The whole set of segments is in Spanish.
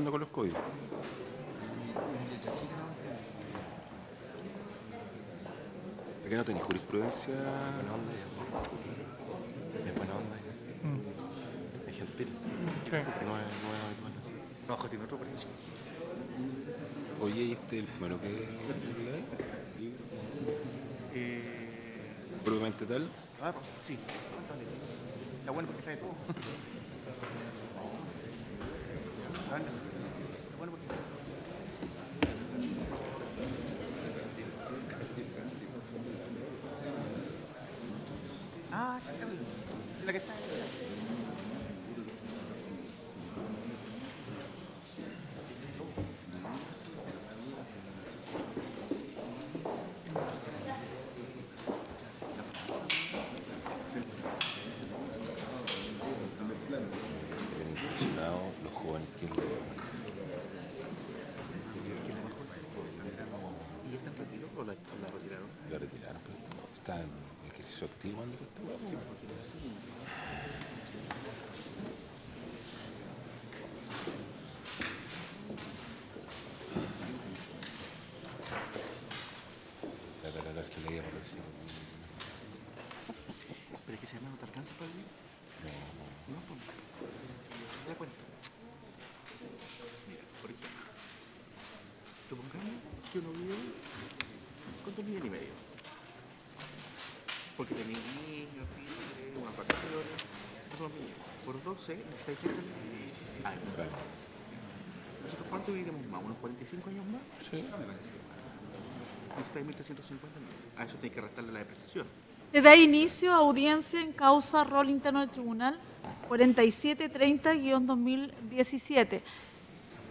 con los códigos. ¿Por qué no tenés jurisprudencia? Buena Es buena onda Es gentil. No es, no es habitual. tiene otro Oye, ¿y este el primero que ¿Probablemente tal? sí. La buena porque trae todo. Pero es que si no te alcanza para mí. No, no. No, pues. Da cuenta. Mira, por ejemplo. Supongamos que uno vive con dos millones y medio. Porque tenéis niños, tigres, unas vacaciones. Por 12 necesitáis que Nosotros cuánto viviremos más, unos 45 años más. Sí, me parece. A eso tiene que restarle la depreciación. Se da inicio a audiencia en causa rol interno del tribunal 4730-2017.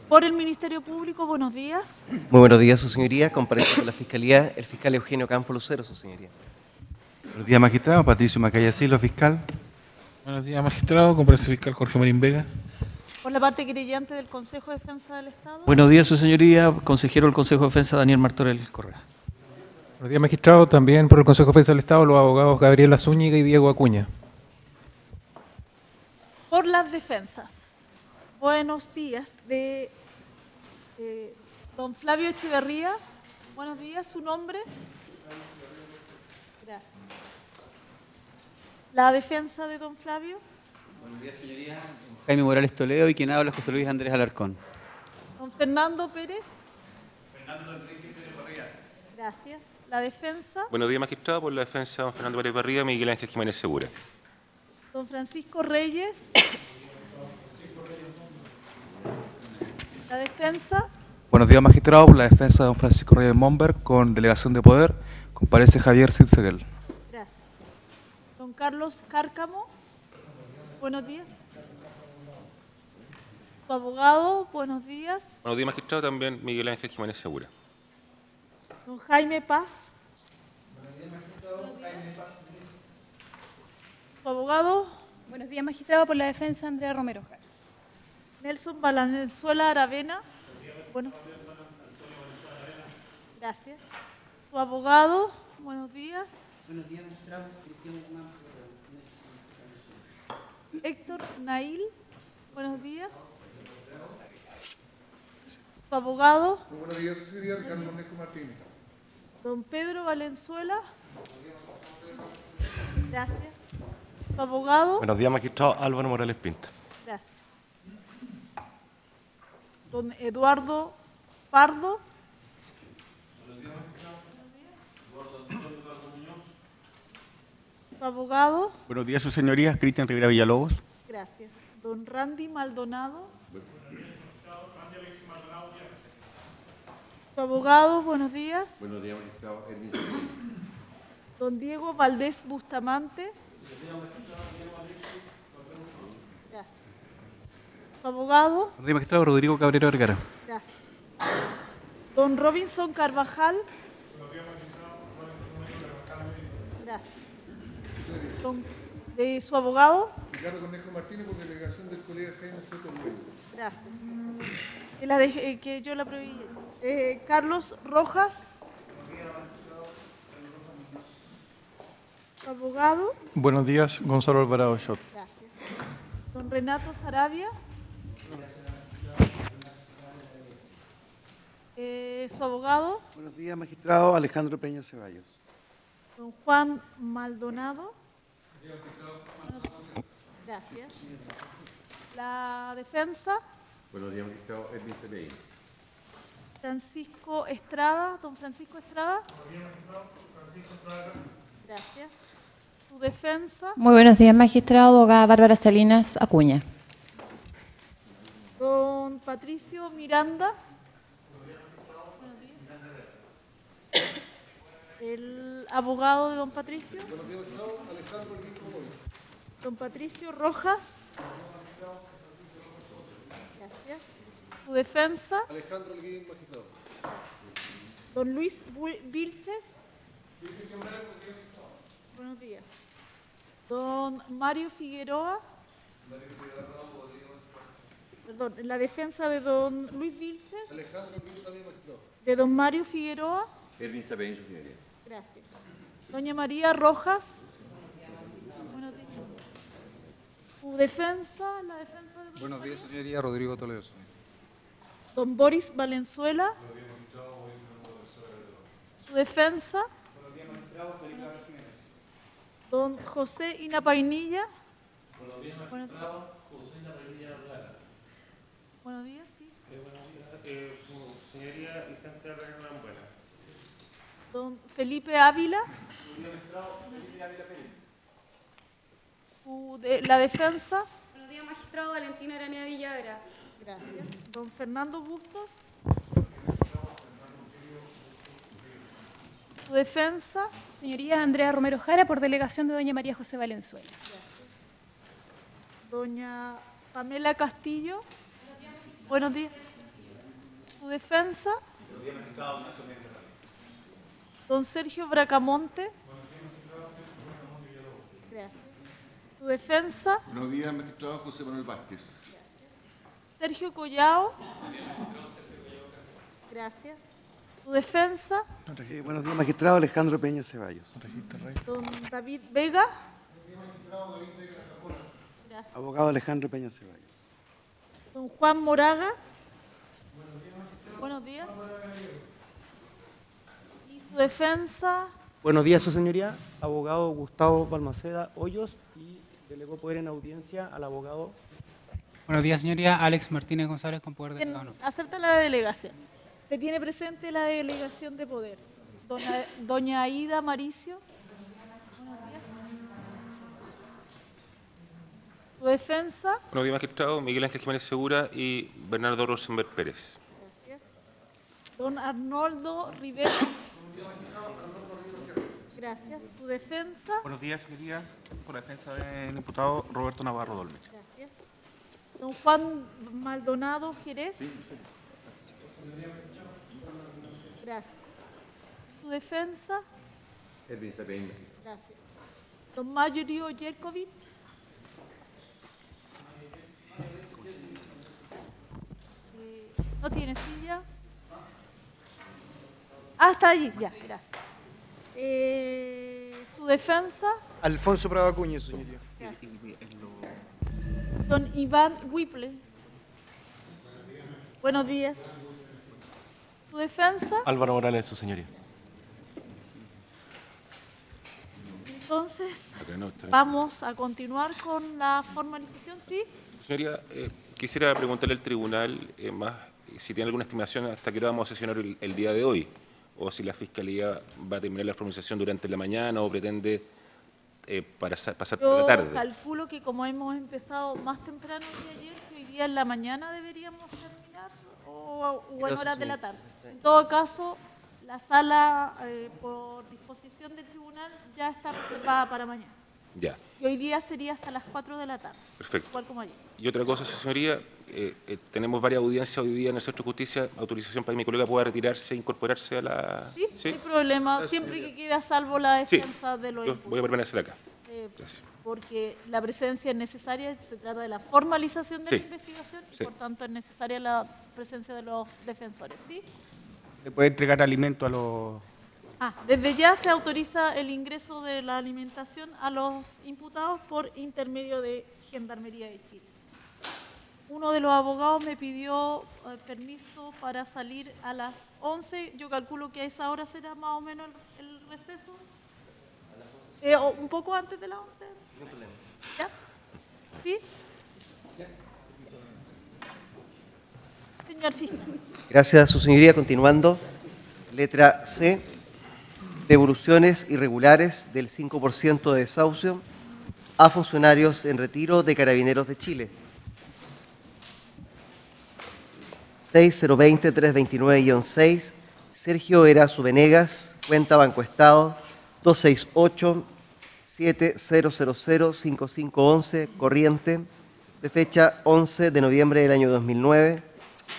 Por el Ministerio Público, buenos días. Muy buenos días, su señoría. Comparece con la Fiscalía el fiscal Eugenio Campo Lucero, su señoría. Buenos días, magistrado. Patricio Macayasilo, fiscal. Buenos días, magistrado. Comparece el fiscal Jorge Marín Vega la parte querellante del Consejo de Defensa del Estado. Buenos días, su señoría, consejero del Consejo de Defensa, Daniel Martorell Correa. Buenos días, magistrado. También por el Consejo de Defensa del Estado, los abogados Gabriela Zúñiga y Diego Acuña. Por las defensas. Buenos días. De eh, don Flavio Echeverría. Buenos días. ¿Su nombre? Gracias. La defensa de don Flavio. Buenos días, señoría. Jaime Morales Toledo y quien habla es José Luis Andrés Alarcón. Don Fernando Pérez. Fernando Enrique Pérez Barría. Gracias. La defensa. Buenos días, magistrado. Por la defensa, don Fernando Pérez Barría, Miguel Ángel Jiménez Segura. Don Francisco Reyes. la defensa. Buenos días, magistrado. Por la defensa de don Francisco Reyes Momberg, con delegación de poder, comparece Javier Sitzegel. Gracias. Don Carlos Cárcamo. Buenos días. Tu abogado, buenos días. Buenos días, magistrado. También Miguel Ángel Jiménez Segura. Don Jaime Paz. Buenos días, magistrado. Jaime Paz. Tu abogado. Buenos días, magistrado. Por la defensa, Andrea Romero. Nelson Valenzuela Aravena. Bueno. Gracias. Su abogado, buenos días. Buenos días, magistrado. Cristian Guzmán. Héctor Nail, buenos días. abogado. buenos días, sería Ricardo Cornejo Martínez. Don Pedro Valenzuela. Gracias. abogado. Buenos días, magistrado Álvaro Morales Pinto. Gracias. Don Eduardo Pardo. abogado. Buenos días, su señoría. Cristian Rivera Villalobos. Gracias. Don Randy Maldonado. Buenos días, Su abogado, buenos días. Buenos días, magistrado. Don Diego Valdés Bustamante. Gracias. Su abogado. Buenos días, magistrado. Rodrigo Cabrera Vergara. Gracias. Don Robinson Carvajal. Buenos días, magistrado. Gracias de su abogado. Ricardo Cornejo Martínez, por delegación del colega Jaime Soto Gracias. Que, la de, eh, que yo la prohibí. Eh, Carlos Rojas. Abogado. Buenos días, Gonzalo Alvarado Shot. Gracias. Don Renato Sarabia. Eh, su abogado. Buenos días, magistrado Alejandro Peña Ceballos don Juan Maldonado. Gracias. La defensa. Buenos días, magistrado Edwin Francisco Estrada, don Francisco Estrada. Francisco Estrada. Gracias. Su defensa. Muy buenos días, magistrado. Abogada Bárbara Salinas Acuña. Don Patricio Miranda. el abogado de don Patricio. Don Patricio Rojas. Gracias. Su defensa. Alejandro Elguín, magistrado. Don Luis Vilches. Buenos días. Don Mario Figueroa. Perdón, la defensa de don Luis Vilches. Alejandro Elguín, también magistrado. De don Mario Figueroa. Erwin su señoría. Gracias. Doña María Rojas. Su defensa, la defensa de Buenos días, señoría. Rodrigo Toledo. Don Boris Valenzuela. Su defensa. Don José Inapainilla. Buenos días, José Inapainilla Buenos días, sí. Eh, buenos días, eh, señoría Vicente Reina Buena. Don Felipe Ávila. Pérez. la defensa. Buenos días, magistrado Valentina Aranea Villagra. Gracias. Don Fernando Bustos. Su defensa. Señoría Andrea Romero Jara, por delegación de doña María José Valenzuela. Gracias. Doña Pamela Castillo. Buenos días. Buenos días. Su defensa. Buenos días, magistrado. Don Sergio Bracamonte. Buenos días, magistrado. Villalobos. Gracias. ¿Tu defensa? Buenos días, magistrado José Manuel Vázquez. Gracias. Sergio Collao. Gracias. ¿Tu defensa? Eh, buenos días, magistrado Alejandro Peña Ceballos. Don David Vega. Buenos días, Magistrado David Vega Gracias. Abogado Alejandro Peña Ceballos. Don Juan Moraga. Buenos días. Buenos días. Su defensa. Buenos días, su señoría. Abogado Gustavo Balmaceda Hoyos y delegó poder en audiencia al abogado. Buenos días, señoría. Alex Martínez González con poder de Acepta la delegación. Se tiene presente la delegación de poder. Doña, doña Aida Maricio. ¿Su defensa? Buenos días, magistrado. Miguel Ángel Jiménez Segura y Bernardo Rosenberg Pérez. Gracias. Don Arnoldo Rivera. Gracias. ¿Su defensa? Buenos días, señoría por la defensa del diputado Roberto Navarro Dolmech. Gracias. Don Juan Maldonado Jerez. Sí, Gracias. ¿Su defensa? El vicepeñero Gracias. Don Mayorio Yerkovic. Eh, ¿No tiene silla? Hasta allí, ya, gracias. Eh, ¿Su defensa? Alfonso Prado Acuña, señoría. Don Iván Whipple. Buenos días. ¿Su defensa? Álvaro Morales, su señoría. Entonces, vamos a continuar con la formalización, ¿sí? Señoría, eh, quisiera preguntarle al tribunal eh, más si tiene alguna estimación hasta qué hora vamos a sesionar el día de hoy o si la Fiscalía va a terminar la formalización durante la mañana o pretende eh, para, pasar por la tarde. calculo que como hemos empezado más temprano que ayer, que hoy día en la mañana deberíamos terminar o, a en horas de la tarde. En todo caso, la sala eh, por disposición del tribunal ya está reservada para mañana. Ya. Y hoy día sería hasta las 4 de la tarde. Perfecto. Igual como ayer. Y otra cosa, señoría, eh, eh, tenemos varias audiencias hoy día en el Centro de Justicia, autorización para que mi colega pueda retirarse e incorporarse a la... Sí, ¿Sí? sin problema, siempre que quede a salvo la defensa de los voy a permanecer acá. Eh, porque la presencia es necesaria, se trata de la formalización de la investigación por tanto es necesaria la presencia de los defensores, ¿sí? ¿Se puede entregar alimento a los...? Ah, desde ya se autoriza el ingreso de la alimentación a los imputados por intermedio de Gendarmería de Chile uno de los abogados me pidió eh, permiso para salir a las 11. Yo calculo que a esa hora será más o menos el, receso. Eh, un poco antes de las 11. No problema. ¿Sí? Señor Gracias, su señoría. Continuando, letra C. Devoluciones irregulares del 5% de desahucio a funcionarios en retiro de carabineros de Chile. 6020-329-6, Sergio Erazo Venegas, cuenta Banco Estado, 268-7000-5511, corriente, de fecha 11 de noviembre del año 2009,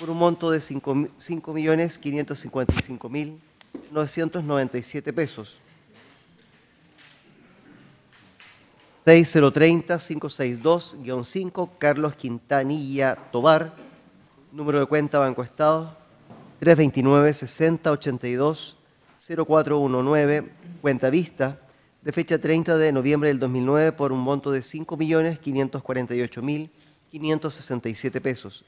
por un monto de 5.555.997 pesos. 6030-562-5, Carlos Quintanilla Tobar, número de cuenta Banco Estado 329 6082 0419, cuenta vista, de fecha 30 de noviembre del 2009 por un monto de 5.548.567 pesos.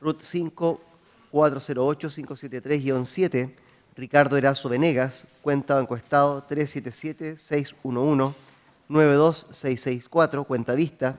RUT 573 7 Ricardo Erazo Venegas, cuenta Banco Estado 377-611-92664, cuenta vista,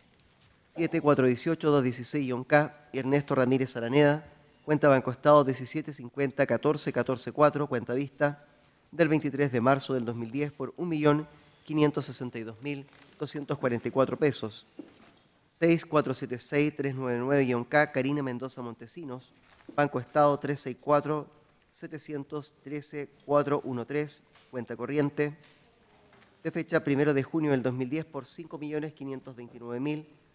7418-216-K Ernesto Ramírez Araneda, cuenta Banco Estado 1750-14144, cuenta vista del 23 de marzo del 2010 por 1.562.244 pesos. 6476-399-K, Karina Mendoza Montesinos, Banco Estado 364-713-413, cuenta corriente, de fecha 1 de junio del 2010 por 5.529.000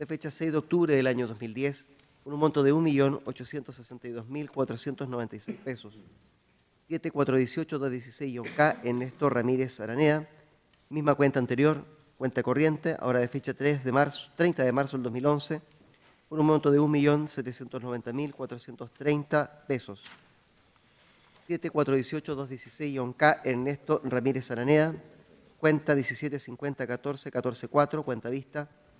de fecha 6 de octubre del año 2010, con un monto de 1.862.496 pesos. 7418-216-K Ernesto Ramírez Araneda, misma cuenta anterior, cuenta corriente, ahora de fecha 3 de marzo, 30 de marzo del 2011, por un monto de 1.790.430 pesos. 7418-216-K Ernesto Ramírez Araneda, cuenta 1750 14 cuenta vista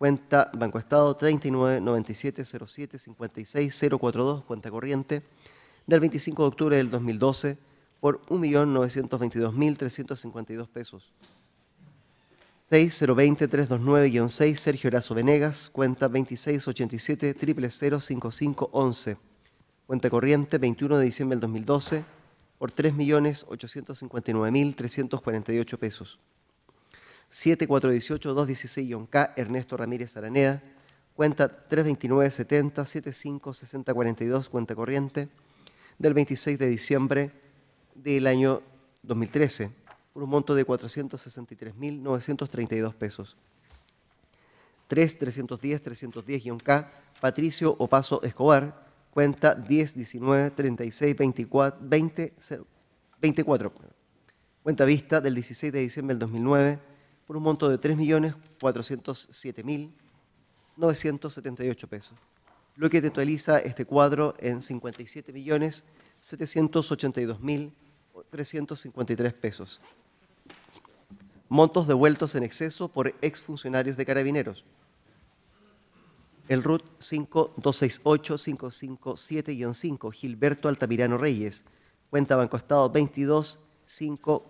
cuenta Banco Estado 39970756042, cuenta corriente, del 25 de octubre del 2012 por 1.922.352 pesos. 6020329-6 Sergio Erazo Venegas, cuenta 2687 cuenta corriente 21 de diciembre del 2012 por 3.859.348 pesos. 7418-216-K, Ernesto Ramírez Araneda, cuenta 329 70 75 42 cuenta corriente, del 26 de diciembre del año 2013, por un monto de 463.932 pesos. 3,310 310 k Patricio Opaso Escobar, cuenta 1019 36 24, cuenta vista del 16 de diciembre del 2009, por un monto de 3.407.978 pesos, lo que totaliza este cuadro en 57.782.353 pesos. Montos devueltos en exceso por exfuncionarios de carabineros. El RUT 5268557-5, Gilberto Altamirano Reyes, cuenta Banco Estado 2254.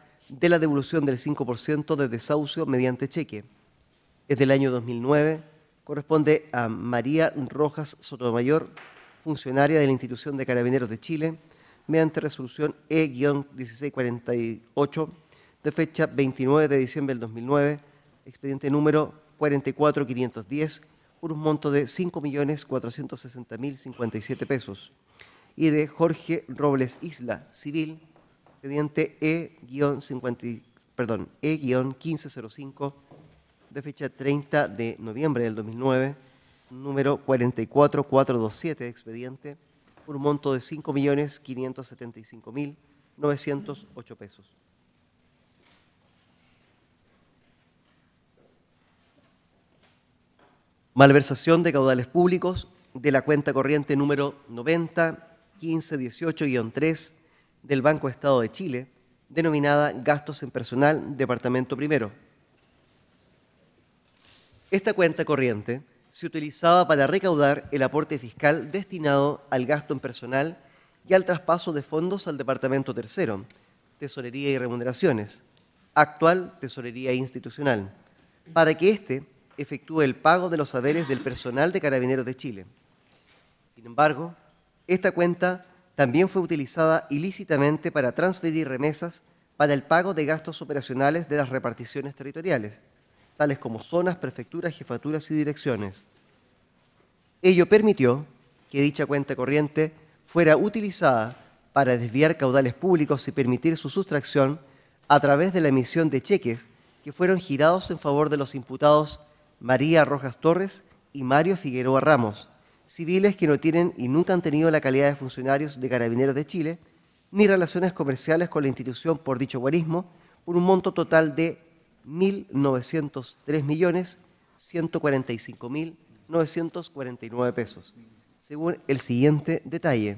de la devolución del 5% de desahucio mediante cheque. Es del año 2009, corresponde a María Rojas Sotomayor, funcionaria de la Institución de Carabineros de Chile, mediante resolución E-1648 de fecha 29 de diciembre del 2009, expediente número 44510, por un monto de 5.460.057 pesos. Y de Jorge Robles Isla, civil, expediente E-50, perdón, E-1505 de fecha 30 de noviembre del 2009, número 44427 de expediente, por un monto de 5.575.908 pesos. Malversación de caudales públicos de la cuenta corriente número 90 1518-3 del Banco Estado de Chile, denominada Gastos en Personal, Departamento Primero. Esta cuenta corriente se utilizaba para recaudar el aporte fiscal destinado al gasto en personal y al traspaso de fondos al Departamento Tercero, Tesorería y Remuneraciones, actual Tesorería Institucional, para que éste efectúe el pago de los saberes del personal de Carabineros de Chile. Sin embargo, esta cuenta también fue utilizada ilícitamente para transferir remesas para el pago de gastos operacionales de las reparticiones territoriales, tales como zonas, prefecturas, jefaturas y direcciones. Ello permitió que dicha cuenta corriente fuera utilizada para desviar caudales públicos y permitir su sustracción a través de la emisión de cheques que fueron girados en favor de los imputados María Rojas Torres y Mario Figueroa Ramos, civiles que no tienen y nunca han tenido la calidad de funcionarios de carabineros de Chile, ni relaciones comerciales con la institución por dicho guarismo, por un monto total de 1.903.145.949 pesos, según el siguiente detalle.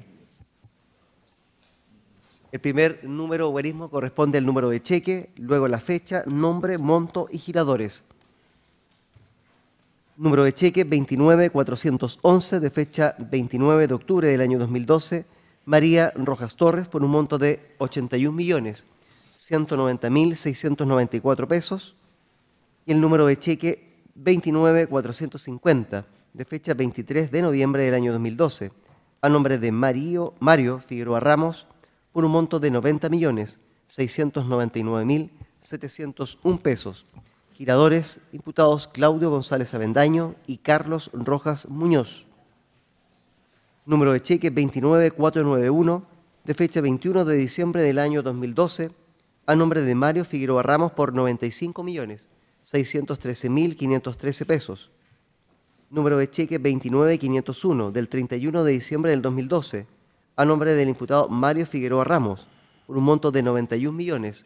El primer número de guarismo corresponde al número de cheque, luego la fecha, nombre, monto y giradores número de cheque 29411 de fecha 29 de octubre del año 2012, María Rojas Torres por un monto de 81 millones pesos y el número de cheque 29450 de fecha 23 de noviembre del año 2012 a nombre de Mario, Mario Figueroa Ramos por un monto de 90 millones pesos imputados Claudio González Avendaño y Carlos Rojas Muñoz. Número de cheque 29491, de fecha 21 de diciembre del año 2012, a nombre de Mario Figueroa Ramos por 95.613.513 pesos. Número de cheque 29501, del 31 de diciembre del 2012, a nombre del imputado Mario Figueroa Ramos, por un monto de 91.000.000 millones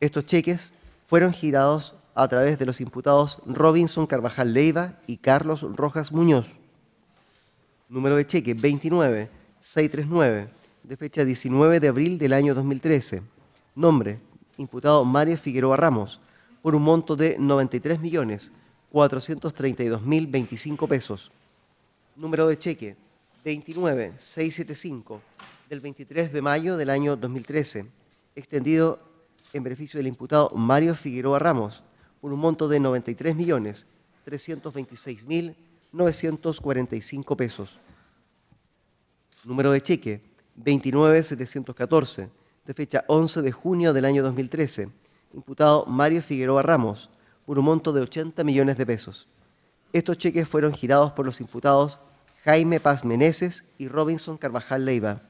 Estos cheques fueron girados a través de los imputados Robinson Carvajal Leiva y Carlos Rojas Muñoz. Número de cheque 29639, de fecha 19 de abril del año 2013. Nombre, imputado Mario Figueroa Ramos, por un monto de 93.432.025 pesos. Número de cheque 29675, del 23 de mayo del año 2013, extendido en beneficio del imputado Mario Figueroa Ramos por un monto de 93.326.945 pesos. Número de cheque 29714 de fecha 11 de junio del año 2013, imputado Mario Figueroa Ramos por un monto de 80 millones de pesos. Estos cheques fueron girados por los imputados Jaime Paz Meneses y Robinson Carvajal Leiva.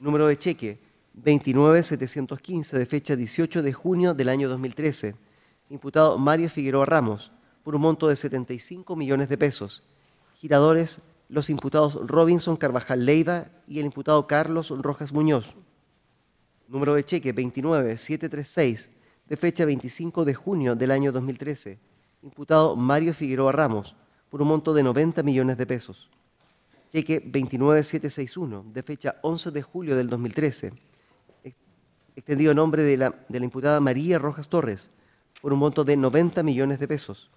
Número de cheque 29715 de fecha 18 de junio del año 2013, imputado Mario Figueroa Ramos, por un monto de 75 millones de pesos. Giradores, los imputados Robinson Carvajal Leiva y el imputado Carlos Rojas Muñoz. Número de cheque 29736 de fecha 25 de junio del año 2013, imputado Mario Figueroa Ramos, por un monto de 90 millones de pesos. Cheque 29761 de fecha 11 de julio del 2013 extendido a nombre de la, de la imputada María Rojas Torres por un monto de 90 millones de pesos.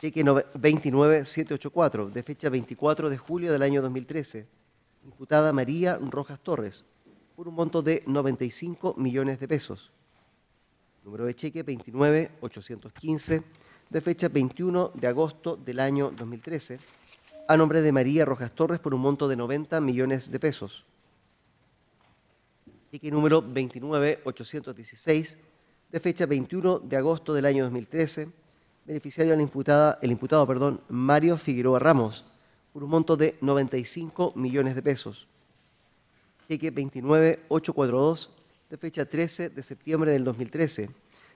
Cheque 29784, de fecha 24 de julio del año 2013, imputada María Rojas Torres, por un monto de 95 millones de pesos. Número de cheque 29815, de fecha 21 de agosto del año 2013, a nombre de María Rojas Torres por un monto de 90 millones de pesos. Cheque número 29816, de fecha 21 de agosto del año 2013, beneficiario al el imputado perdón, Mario Figueroa Ramos, por un monto de 95 millones de pesos. Cheque 29842, de fecha 13 de septiembre del 2013,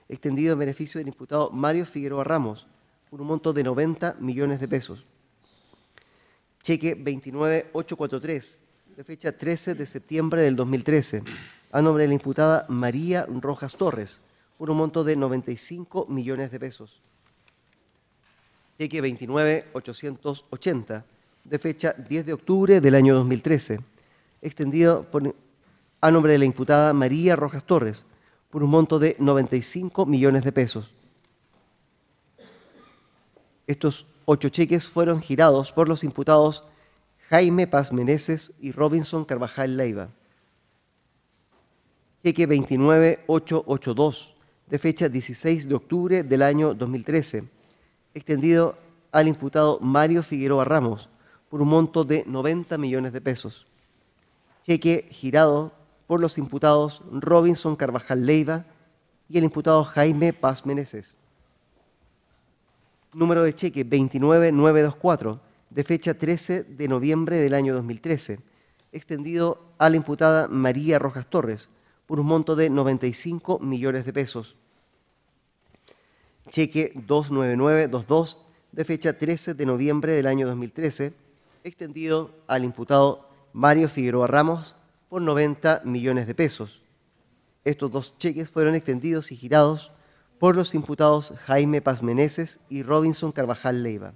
extendido en beneficio del imputado Mario Figueroa Ramos, por un monto de 90 millones de pesos. Cheque 29843 de fecha 13 de septiembre del 2013, a nombre de la imputada María Rojas Torres, por un monto de 95 millones de pesos. Cheque 29880, de fecha 10 de octubre del año 2013, extendido por, a nombre de la imputada María Rojas Torres, por un monto de 95 millones de pesos. Estos ocho cheques fueron girados por los imputados Jaime Paz Meneses y Robinson Carvajal Leiva. Cheque 29882, de fecha 16 de octubre del año 2013, extendido al imputado Mario Figueroa Ramos por un monto de 90 millones de pesos. Cheque girado por los imputados Robinson Carvajal Leiva y el imputado Jaime Paz Meneses. Número de cheque 29924 de fecha 13 de noviembre del año 2013, extendido a la imputada María Rojas Torres por un monto de 95 millones de pesos. Cheque 29922 de fecha 13 de noviembre del año 2013, extendido al imputado Mario Figueroa Ramos por 90 millones de pesos. Estos dos cheques fueron extendidos y girados por los imputados Jaime Paz Meneses y Robinson Carvajal Leiva.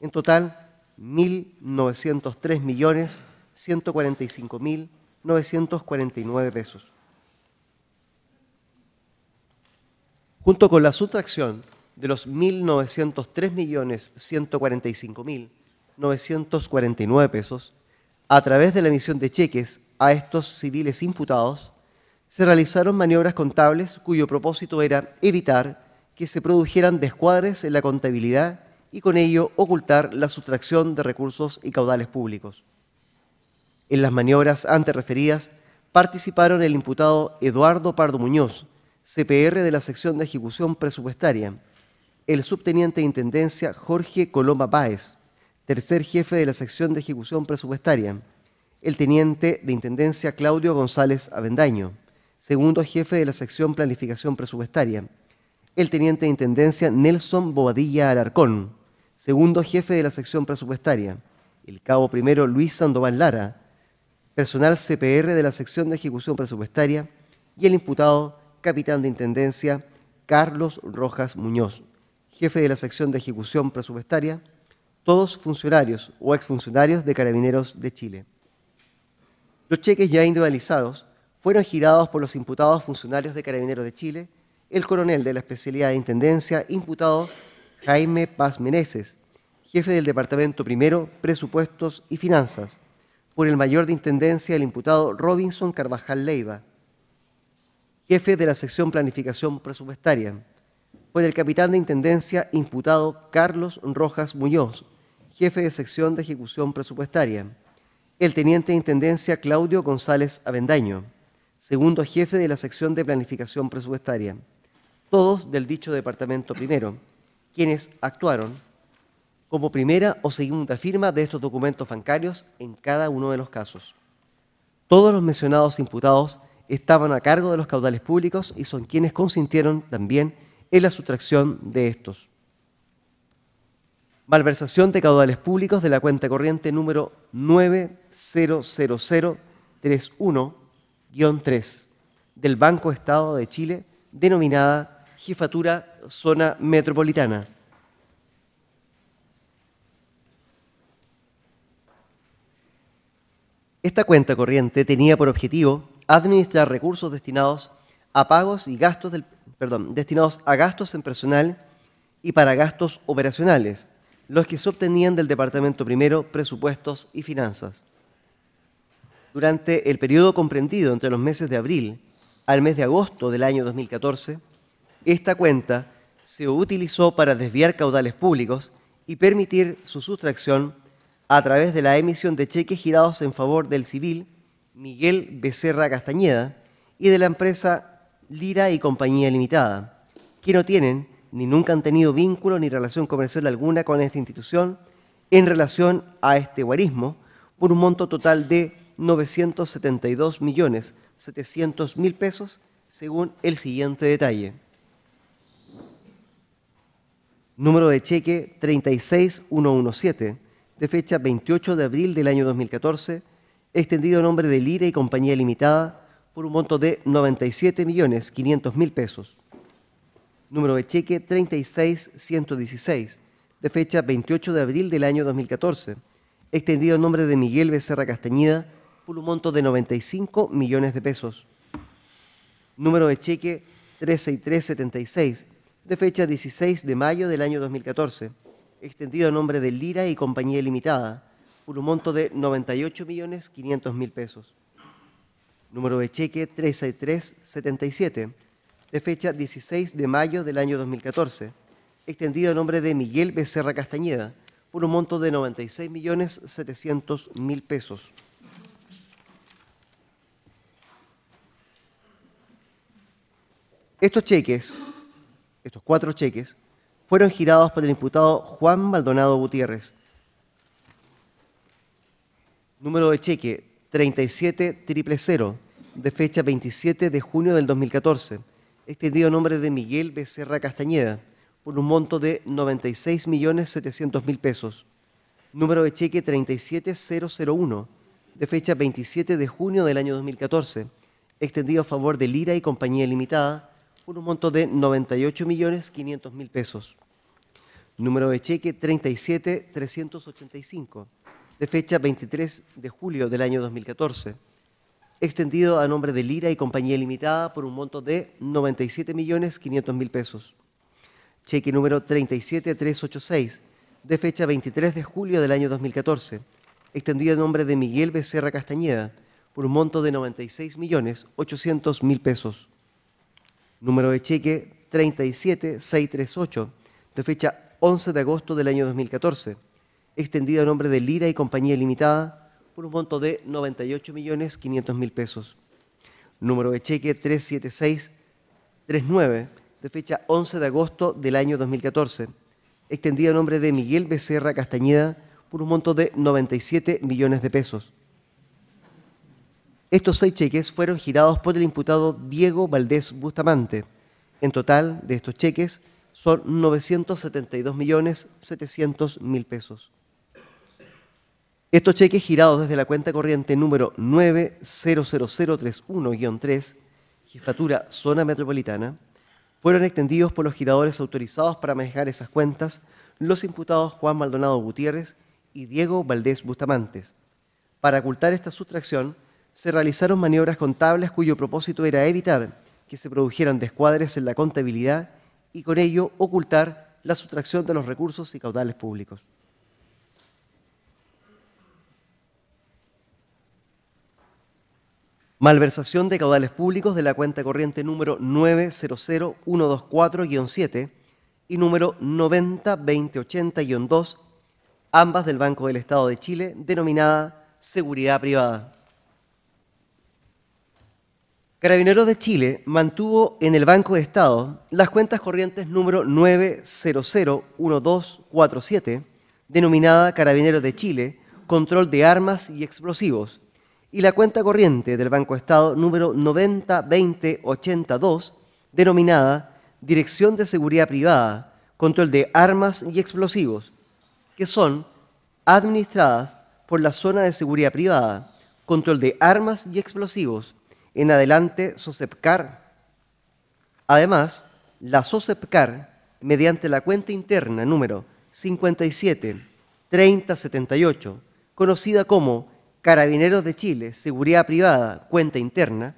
En total, 1.903.145.949 pesos. Junto con la sustracción de los 1.903.145.949 pesos, a través de la emisión de cheques a estos civiles imputados, se realizaron maniobras contables cuyo propósito era evitar que se produjeran descuadres en la contabilidad y con ello ocultar la sustracción de recursos y caudales públicos. En las maniobras antes referidas participaron el imputado Eduardo Pardo Muñoz, CPR de la sección de ejecución presupuestaria, el subteniente de Intendencia Jorge Coloma Páez, tercer jefe de la sección de ejecución presupuestaria, el teniente de Intendencia Claudio González Avendaño, segundo jefe de la sección Planificación Presupuestaria, el teniente de Intendencia Nelson Bobadilla Alarcón, segundo jefe de la sección presupuestaria, el cabo primero Luis Sandoval Lara, personal CPR de la sección de ejecución presupuestaria y el imputado capitán de intendencia Carlos Rojas Muñoz, jefe de la sección de ejecución presupuestaria, todos funcionarios o exfuncionarios de Carabineros de Chile. Los cheques ya individualizados fueron girados por los imputados funcionarios de Carabineros de Chile, el coronel de la especialidad de intendencia imputado Jaime Paz Meneses, jefe del Departamento Primero, Presupuestos y Finanzas, por el mayor de Intendencia, el imputado Robinson Carvajal Leiva, jefe de la sección Planificación Presupuestaria, por el capitán de Intendencia, imputado Carlos Rojas Muñoz, jefe de sección de Ejecución Presupuestaria, el teniente de Intendencia Claudio González Avendaño, segundo jefe de la sección de Planificación Presupuestaria, todos del dicho Departamento Primero quienes actuaron como primera o segunda firma de estos documentos bancarios en cada uno de los casos. Todos los mencionados imputados estaban a cargo de los caudales públicos y son quienes consintieron también en la sustracción de estos. Malversación de caudales públicos de la cuenta corriente número 900031-3 del Banco Estado de Chile, denominada Jefatura zona metropolitana. Esta cuenta corriente tenía por objetivo administrar recursos destinados a pagos y gastos del, perdón, destinados a gastos en personal y para gastos operacionales, los que se obtenían del Departamento Primero, Presupuestos y Finanzas. Durante el periodo comprendido entre los meses de abril al mes de agosto del año 2014, esta cuenta se utilizó para desviar caudales públicos y permitir su sustracción a través de la emisión de cheques girados en favor del civil Miguel Becerra Castañeda y de la empresa Lira y Compañía Limitada, que no tienen ni nunca han tenido vínculo ni relación comercial alguna con esta institución en relación a este guarismo por un monto total de 972.700.000 pesos según el siguiente detalle número de cheque 36117, de fecha 28 de abril del año 2014, extendido a nombre de Lira y Compañía Limitada, por un monto de 97.500.000 pesos. Número de cheque 36116, de fecha 28 de abril del año 2014, extendido a nombre de Miguel Becerra Castañeda, por un monto de 95 millones de pesos. Número de cheque 36376, de fecha 16 de mayo del año 2014, extendido a nombre de Lira y Compañía Limitada, por un monto de 98.500.000 pesos. Número de cheque 36377, de fecha 16 de mayo del año 2014, extendido a nombre de Miguel Becerra Castañeda, por un monto de 96.700.000 pesos. Estos cheques estos cuatro cheques, fueron girados por el imputado Juan Maldonado Gutiérrez. Número de cheque 37000, de fecha 27 de junio del 2014, extendido a nombre de Miguel Becerra Castañeda, por un monto de 96.700.000 pesos. Número de cheque 37001, de fecha 27 de junio del año 2014, extendido a favor de Lira y Compañía Limitada, por un monto de 98 millones 500 pesos. Número de cheque 37385, de fecha 23 de julio del año 2014, extendido a nombre de Lira y Compañía Limitada por un monto de 97.500.000 pesos. Cheque número 37386, de fecha 23 de julio del año 2014, extendido a nombre de Miguel Becerra Castañeda por un monto de 96 pesos número de cheque 37638, de fecha 11 de agosto del año 2014, extendido a nombre de Lira y Compañía Limitada por un monto de 98.500.000 pesos. Número de cheque 37639, de fecha 11 de agosto del año 2014, extendido a nombre de Miguel Becerra Castañeda por un monto de 97 millones de pesos estos seis cheques fueron girados por el imputado Diego Valdés Bustamante. En total, de estos cheques, son 972.700.000 pesos. Estos cheques girados desde la cuenta corriente número 900031 3 Jefatura Zona Metropolitana, fueron extendidos por los giradores autorizados para manejar esas cuentas, los imputados Juan Maldonado Gutiérrez y Diego Valdés Bustamantes. Para ocultar esta sustracción, se realizaron maniobras contables cuyo propósito era evitar que se produjeran descuadres en la contabilidad y con ello ocultar la sustracción de los recursos y caudales públicos. Malversación de caudales públicos de la cuenta corriente número 900124-7 y número 902080-2, ambas del Banco del Estado de Chile, denominada seguridad privada. Carabineros de Chile mantuvo en el Banco de Estado las cuentas corrientes número 9001247, denominada Carabineros de Chile, Control de Armas y Explosivos, y la cuenta corriente del Banco de Estado número 902082, denominada Dirección de Seguridad Privada, Control de Armas y Explosivos, que son administradas por la Zona de Seguridad Privada, Control de Armas y Explosivos, en adelante SOSEPCAR. Además, la SOSEPCAR, mediante la cuenta interna número 57 conocida como Carabineros de Chile, Seguridad Privada, Cuenta Interna,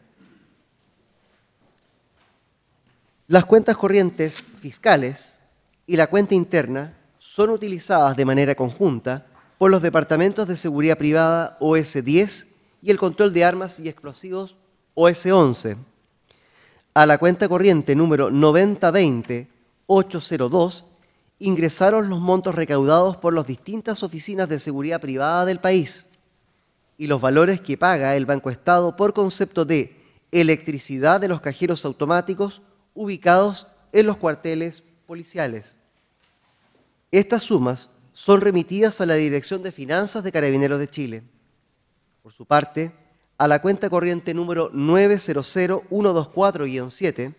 las cuentas corrientes fiscales y la cuenta interna son utilizadas de manera conjunta por los Departamentos de Seguridad Privada OS10 y el Control de Armas y Explosivos OS11 a la cuenta corriente número 9020802 ingresaron los montos recaudados por las distintas oficinas de seguridad privada del país y los valores que paga el Banco Estado por concepto de electricidad de los cajeros automáticos ubicados en los cuarteles policiales. Estas sumas son remitidas a la Dirección de Finanzas de Carabineros de Chile. Por su parte, a la cuenta corriente número 900124-7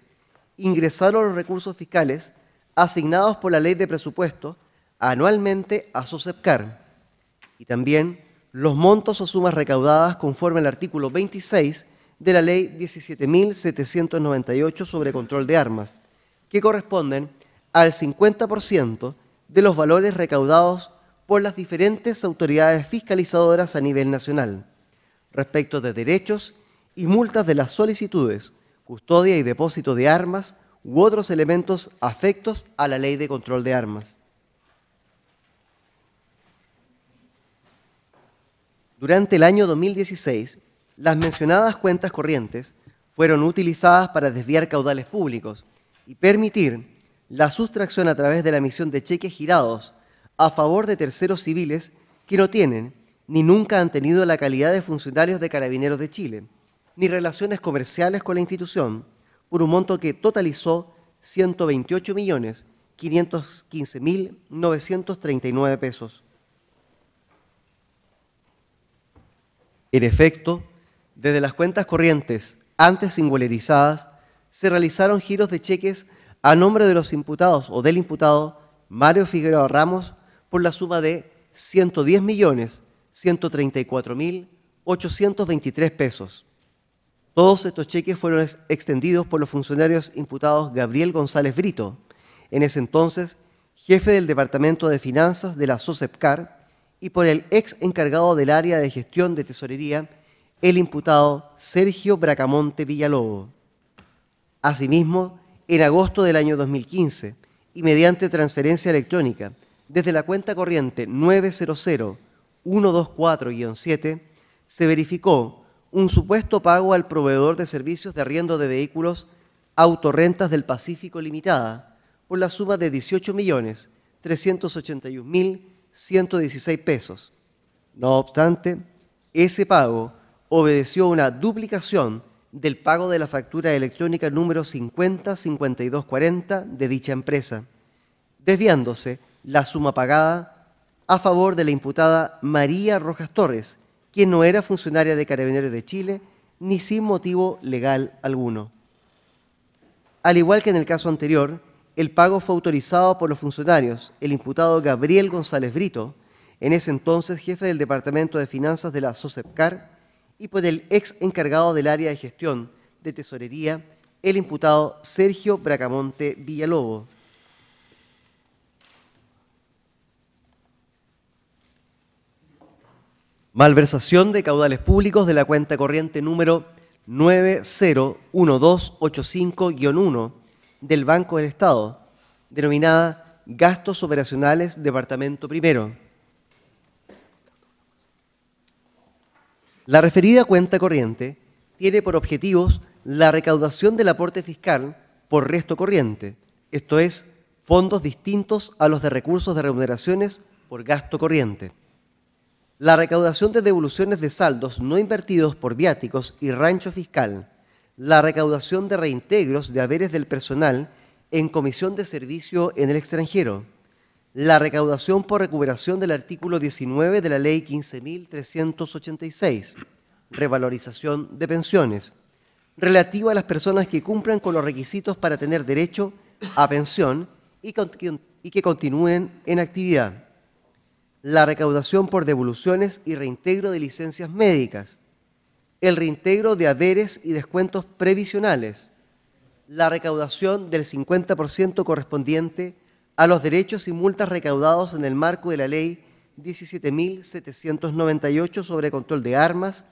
ingresaron los recursos fiscales asignados por la Ley de Presupuesto anualmente a SOCEPCAR y también los montos o sumas recaudadas conforme al artículo 26 de la Ley 17.798 sobre control de armas, que corresponden al 50% de los valores recaudados por las diferentes autoridades fiscalizadoras a nivel nacional respecto de derechos y multas de las solicitudes, custodia y depósito de armas u otros elementos afectos a la ley de control de armas. Durante el año 2016, las mencionadas cuentas corrientes fueron utilizadas para desviar caudales públicos y permitir la sustracción a través de la emisión de cheques girados a favor de terceros civiles que no tienen ni nunca han tenido la calidad de funcionarios de Carabineros de Chile, ni relaciones comerciales con la institución, por un monto que totalizó 128.515.939 pesos. En efecto, desde las cuentas corrientes antes singularizadas, se realizaron giros de cheques a nombre de los imputados o del imputado Mario Figueroa Ramos por la suma de 110 millones 134.823 pesos. Todos estos cheques fueron extendidos por los funcionarios imputados Gabriel González Brito, en ese entonces jefe del Departamento de Finanzas de la SOCEPCAR, y por el ex encargado del área de gestión de tesorería, el imputado Sergio Bracamonte Villalobo. Asimismo, en agosto del año 2015, y mediante transferencia electrónica, desde la cuenta corriente 900 124-7, se verificó un supuesto pago al proveedor de servicios de arriendo de vehículos Autorrentas del Pacífico Limitada por la suma de 18.381.116 pesos. No obstante, ese pago obedeció a una duplicación del pago de la factura electrónica número 505240 de dicha empresa, desviándose la suma pagada a favor de la imputada María Rojas Torres, quien no era funcionaria de Carabineros de Chile ni sin motivo legal alguno. Al igual que en el caso anterior, el pago fue autorizado por los funcionarios, el imputado Gabriel González Brito, en ese entonces jefe del Departamento de Finanzas de la SOCEPCAR, y por el ex encargado del área de gestión de tesorería, el imputado Sergio Bracamonte Villalobo. Malversación de caudales públicos de la cuenta corriente número 901285-1 del Banco del Estado, denominada Gastos Operacionales Departamento Primero. La referida cuenta corriente tiene por objetivos la recaudación del aporte fiscal por resto corriente, esto es, fondos distintos a los de recursos de remuneraciones por gasto corriente. La recaudación de devoluciones de saldos no invertidos por viáticos y rancho fiscal. La recaudación de reintegros de haberes del personal en comisión de servicio en el extranjero. La recaudación por recuperación del artículo 19 de la Ley 15.386. Revalorización de pensiones. Relativa a las personas que cumplan con los requisitos para tener derecho a pensión y, que continúen en actividad la recaudación por devoluciones y reintegro de licencias médicas, el reintegro de haberes y descuentos previsionales, la recaudación del 50% correspondiente a los derechos y multas recaudados en el marco de la Ley 17.798 sobre control de armas,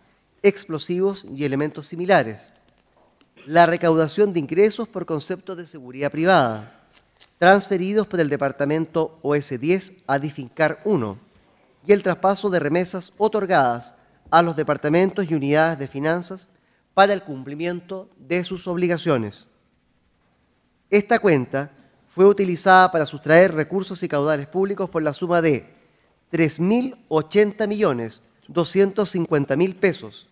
explosivos y elementos similares, la recaudación de ingresos por conceptos de seguridad privada, transferidos por el departamento OS10 a DIFINCAR 1 y el traspaso de remesas otorgadas a los departamentos y unidades de finanzas para el cumplimiento de sus obligaciones. Esta cuenta fue utilizada para sustraer recursos y caudales públicos por la suma de 3.080.250.000 millones 250 mil pesos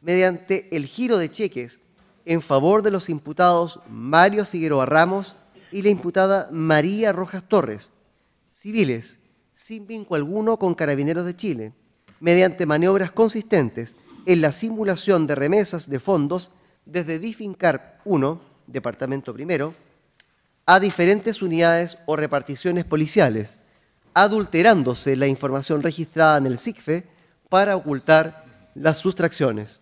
mediante el giro de cheques en favor de los imputados Mario Figueroa Ramos y la imputada María Rojas Torres, civiles, sin vínculo alguno con Carabineros de Chile, mediante maniobras consistentes en la simulación de remesas de fondos desde DIFINCARP 1, Departamento Primero, a diferentes unidades o reparticiones policiales, adulterándose la información registrada en el SICFE para ocultar las sustracciones.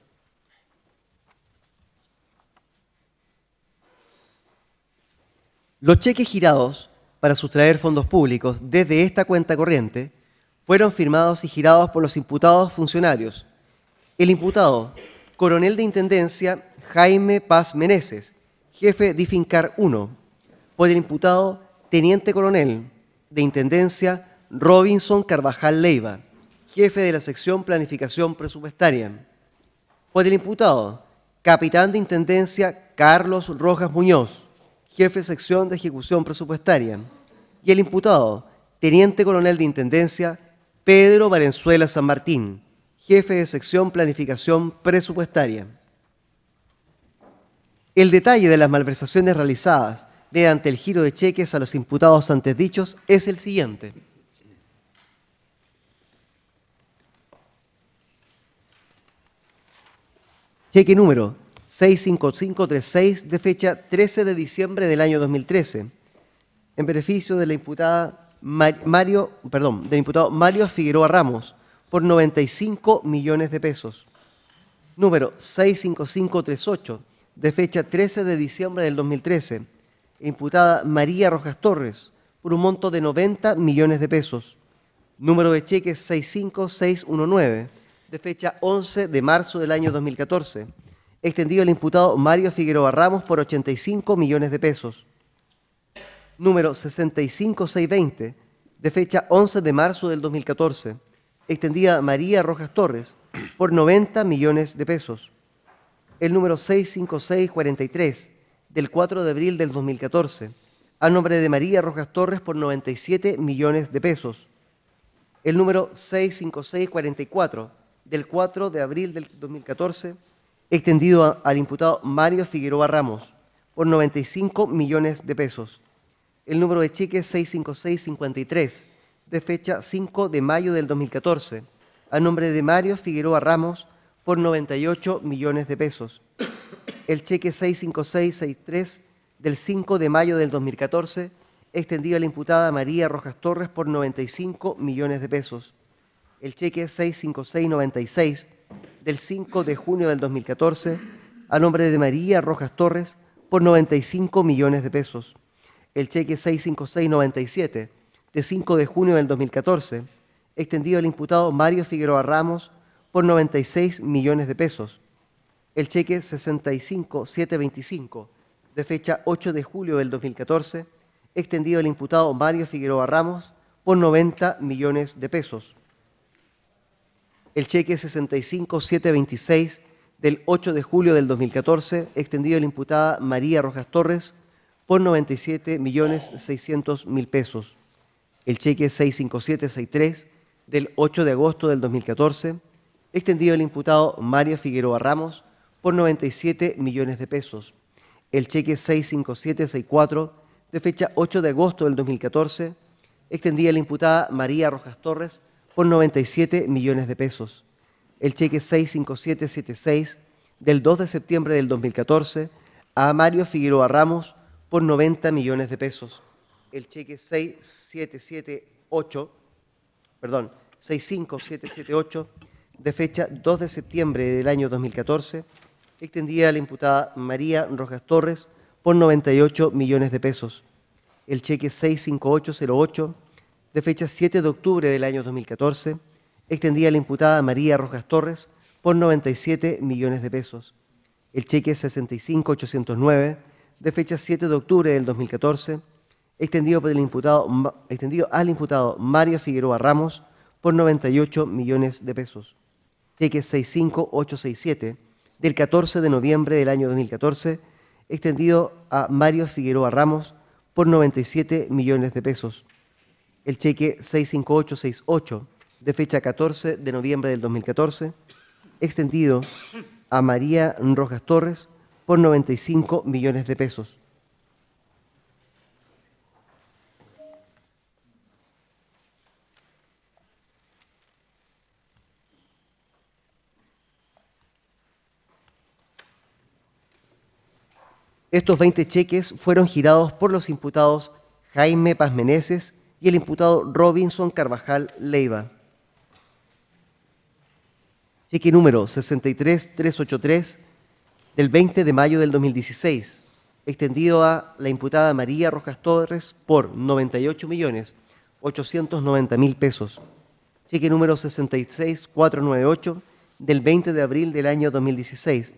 Los cheques girados para sustraer fondos públicos desde esta cuenta corriente fueron firmados y girados por los imputados funcionarios. El imputado, coronel de Intendencia Jaime Paz Meneses, jefe de Fincar 1, por el imputado teniente coronel de Intendencia Robinson Carvajal Leiva, jefe de la sección Planificación Presupuestaria, por el imputado capitán de Intendencia Carlos Rojas Muñoz, jefe de sección de ejecución presupuestaria, y el imputado, teniente coronel de Intendencia, Pedro Valenzuela San Martín, jefe de sección planificación presupuestaria. El detalle de las malversaciones realizadas mediante el giro de cheques a los imputados antes dichos es el siguiente. Cheque número 65536 de fecha 13 de diciembre del año 2013, en beneficio de la imputada Mario, perdón, del imputado Mario Figueroa Ramos por 95 millones de pesos. Número 65538 de fecha 13 de diciembre del 2013, imputada María Rojas Torres por un monto de 90 millones de pesos. Número de cheque 65619 de fecha 11 de marzo del año 2014 extendido al imputado Mario Figueroa Ramos por 85 millones de pesos. Número 65620, de fecha 11 de marzo del 2014, extendida María Rojas Torres por 90 millones de pesos. El número 65643, del 4 de abril del 2014, a nombre de María Rojas Torres por 97 millones de pesos. El número 65644, del 4 de abril del 2014, extendido al imputado Mario Figueroa Ramos por 95 millones de pesos. El número de cheque 65653, de fecha 5 de mayo del 2014, a nombre de Mario Figueroa Ramos por 98 millones de pesos. El cheque 65663 del 5 de mayo del 2014, extendido a la imputada María Rojas Torres por 95 millones de pesos. El cheque 65696 del 5 de junio del 2014 a nombre de María Rojas Torres por 95 millones de pesos. El cheque 65697 de 5 de junio del 2014 extendido al imputado Mario Figueroa Ramos por 96 millones de pesos. El cheque 65725 de fecha 8 de julio del 2014 extendido al imputado Mario Figueroa Ramos por 90 millones de pesos el cheque 65726 del 8 de julio del 2014, extendido a la imputada María Rojas Torres por 97.600.000 pesos. El cheque 65763 del 8 de agosto del 2014, extendido al imputado Mario Figueroa Ramos por 97 millones de pesos. El cheque 65764 de fecha 8 de agosto del 2014, extendido a la imputada María Rojas Torres por 97 millones de pesos. El cheque 65776 del 2 de septiembre del 2014 a Mario Figueroa Ramos por 90 millones de pesos. El cheque 6778, perdón, 65778 de fecha 2 de septiembre del año 2014 extendida a la imputada María Rojas Torres por 98 millones de pesos. El cheque 65808 de fecha 7 de octubre del año 2014, extendía a la imputada María Rojas Torres por 97 millones de pesos. El cheque 65809, de fecha 7 de octubre del 2014, extendido, por el imputado, extendido al imputado Mario Figueroa Ramos por 98 millones de pesos. Cheque 65867, del 14 de noviembre del año 2014, extendido a Mario Figueroa Ramos por 97 millones de pesos el cheque 65868 de fecha 14 de noviembre del 2014, extendido a María Rojas Torres por 95 millones de pesos. Estos 20 cheques fueron girados por los imputados Jaime Paz Meneses y el imputado Robinson Carvajal Leiva. Cheque número 63383 del 20 de mayo del 2016, extendido a la imputada María Rojas Torres por 98.890.000 pesos. Cheque número 66498 del 20 de abril del año 2016,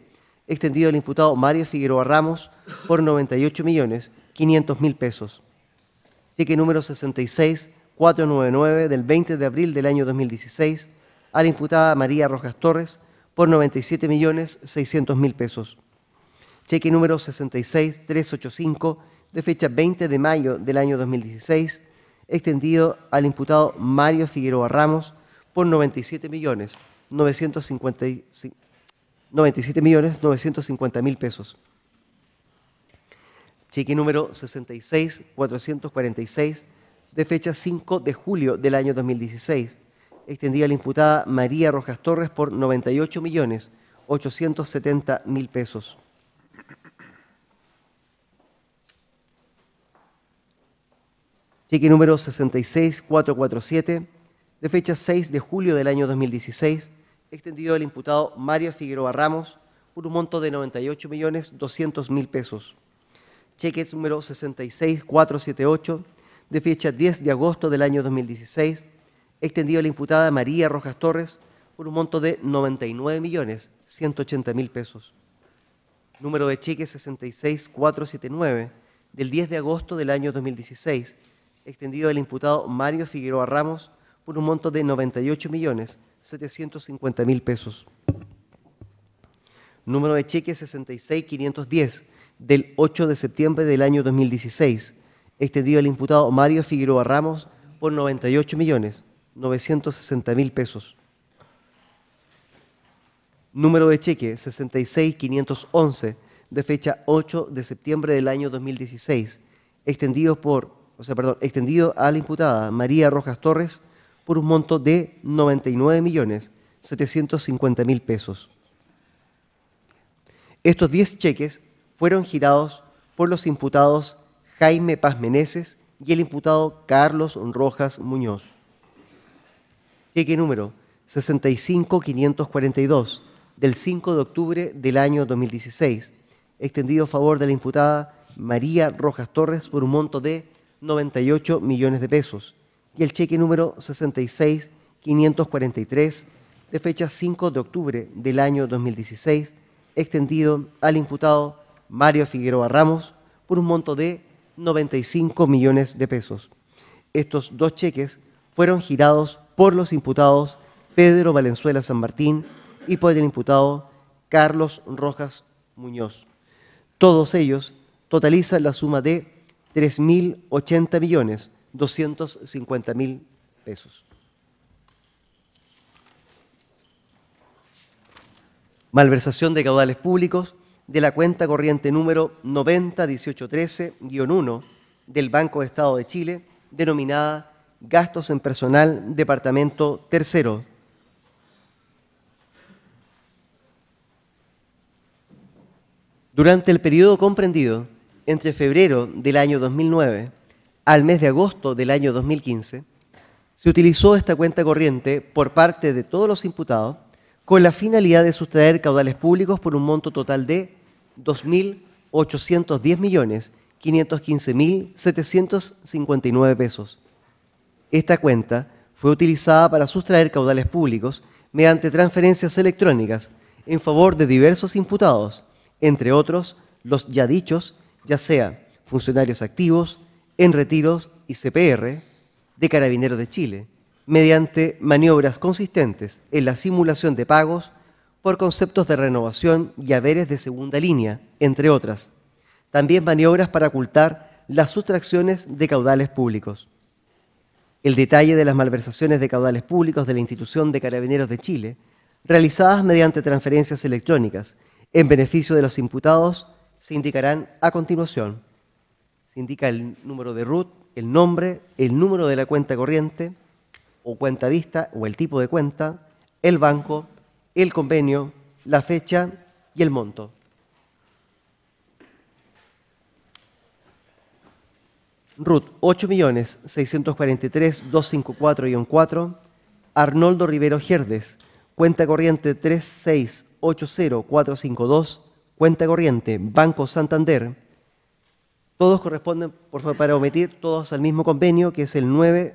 extendido al imputado Mario Figueroa Ramos por 98.500.000 pesos cheque número 66499 del 20 de abril del año 2016 a la imputada María Rojas Torres por 97.600.000 pesos. Cheque número 66385 de fecha 20 de mayo del año 2016 extendido al imputado Mario Figueroa Ramos por 97.950.000 pesos cheque número 66446, de fecha 5 de julio del año 2016, extendido a la imputada María Rojas Torres por 98.870.000 pesos. Cheque número 66447, de fecha 6 de julio del año 2016, extendido al imputado Mario Figueroa Ramos por un monto de 98.200.000 pesos. Cheque número 66478, de fecha 10 de agosto del año 2016, extendido a la imputada María Rojas Torres por un monto de 99.180.000 pesos. Número de cheque 66479, del 10 de agosto del año 2016, extendido al imputado Mario Figueroa Ramos por un monto de 98.750.000 pesos. Número de cheque 66510 del 8 de septiembre del año 2016, extendido al imputado Mario Figueroa Ramos por 98.960.000 pesos. Número de cheque 66511 de fecha 8 de septiembre del año 2016, extendido por, o sea, perdón, extendido a la imputada María Rojas Torres por un monto de 99.750.000 pesos. Estos 10 cheques fueron girados por los imputados Jaime Paz Meneses y el imputado Carlos Rojas Muñoz. Cheque número 65542 del 5 de octubre del año 2016, extendido a favor de la imputada María Rojas Torres por un monto de 98 millones de pesos y el cheque número 66543 de fecha 5 de octubre del año 2016, extendido al imputado Mario Figueroa Ramos por un monto de 95 millones de pesos. Estos dos cheques fueron girados por los imputados Pedro Valenzuela San Martín y por el imputado Carlos Rojas Muñoz. Todos ellos totalizan la suma de 3.080.250.000 pesos. Malversación de caudales públicos de la cuenta corriente número 901813-1 del Banco de Estado de Chile, denominada Gastos en Personal Departamento Tercero. Durante el periodo comprendido entre febrero del año 2009 al mes de agosto del año 2015, se utilizó esta cuenta corriente por parte de todos los imputados con la finalidad de sustraer caudales públicos por un monto total de 2.810.515.759 pesos. Esta cuenta fue utilizada para sustraer caudales públicos mediante transferencias electrónicas en favor de diversos imputados, entre otros los ya dichos, ya sea funcionarios activos, en retiros y CPR, de Carabineros de Chile, mediante maniobras consistentes en la simulación de pagos por conceptos de renovación y haberes de segunda línea, entre otras. También maniobras para ocultar las sustracciones de caudales públicos. El detalle de las malversaciones de caudales públicos de la institución de carabineros de Chile, realizadas mediante transferencias electrónicas en beneficio de los imputados, se indicarán a continuación. Se indica el número de RUT, el nombre, el número de la cuenta corriente, o cuenta vista, o el tipo de cuenta, el banco, el convenio, la fecha y el monto. RUT 8.643.254-4, Arnoldo Rivero Gerdes, cuenta corriente 3680452, cuenta corriente Banco Santander. Todos corresponden, por favor, para omitir, todos al mismo convenio, que es el 9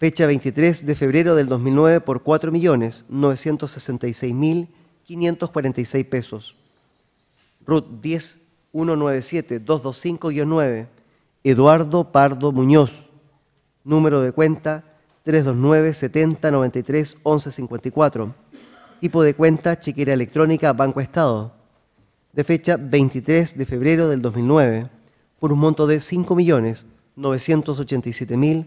fecha 23 de febrero del 2009 por 4.966.546 pesos. RUT 10197-225-9, Eduardo Pardo Muñoz, número de cuenta 329-7093-1154, tipo de cuenta Chiquera electrónica Banco Estado, de fecha 23 de febrero del 2009, por un monto de 5.987.000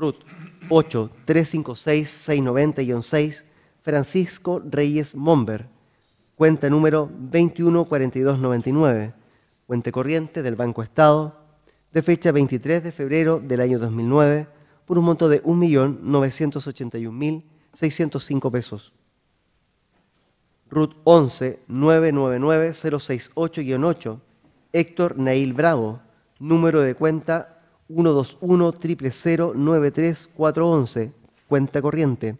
RUT 8 356 690-6, Francisco Reyes Momber, cuenta número 214299, Cuenta corriente del Banco Estado, de fecha 23 de febrero del año 2009, por un monto de 1.981.605 pesos. RUT 11 999 068 8 Héctor Nail Bravo, número de cuenta 121 000 93411 cuenta corriente,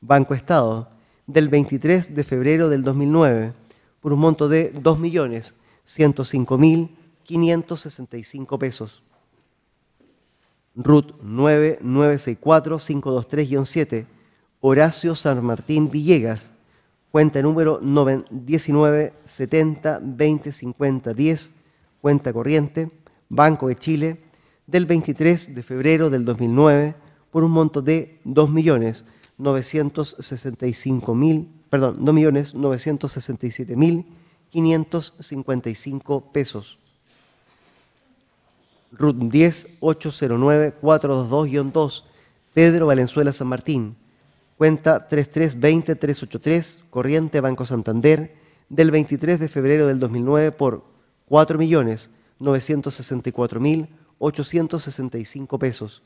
Banco Estado, del 23 de febrero del 2009, por un monto de 2.105.565 pesos. RUT 523 7 Horacio San Martín Villegas, cuenta número 19-70-20-50-10, cuenta corriente, Banco de Chile, del 23 de febrero del 2009 por un monto de 2.965.000, perdón, 2.967.555 pesos. RUT 10809422 2 Pedro Valenzuela San Martín, cuenta 3320383, corriente Banco Santander, del 23 de febrero del 2009 por 4.964.000 865 pesos.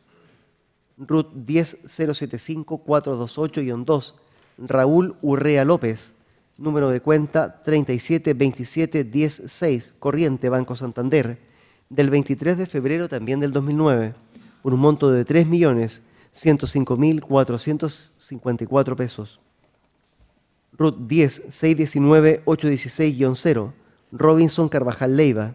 RUT 075 428 2 Raúl Urrea López. Número de cuenta 372716, Corriente Banco Santander. Del 23 de febrero también del 2009. Por un monto de 3.105.454 pesos. RUT 10 619 816-0. Robinson Carvajal Leiva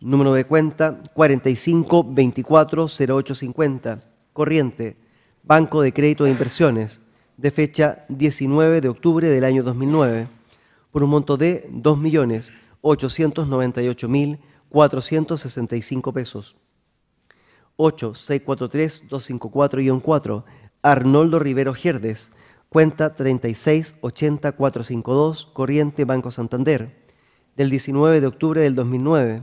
número de cuenta 45240850, corriente, Banco de Crédito e Inversiones, de fecha 19 de octubre del año 2009, por un monto de 2.898.465 pesos. 8643254 4 Arnoldo Rivero Gerdes, cuenta 3680452, corriente Banco Santander, del 19 de octubre del 2009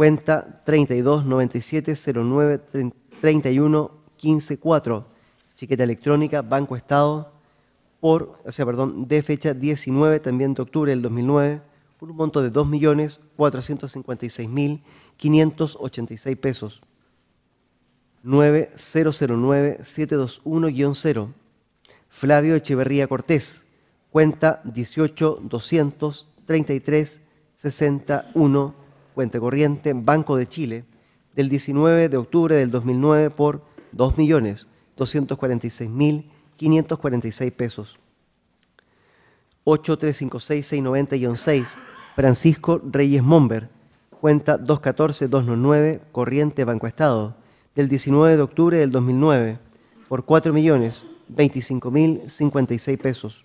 cuenta 32 97 09 31 15 4, chiqueta electrónica, Banco Estado, por, o perdón, de fecha 19 también de octubre del 2009, por un monto de 2.456.586 pesos. 721 0 Flavio Echeverría Cortés, cuenta 18 233 61 cuenta corriente Banco de Chile del 19 de octubre del 2009 por 2.246.546 pesos. 8356690-6 Francisco Reyes Momber, cuenta 214-299 Corriente Banco Estado del 19 de octubre del 2009 por 4.025.056 pesos.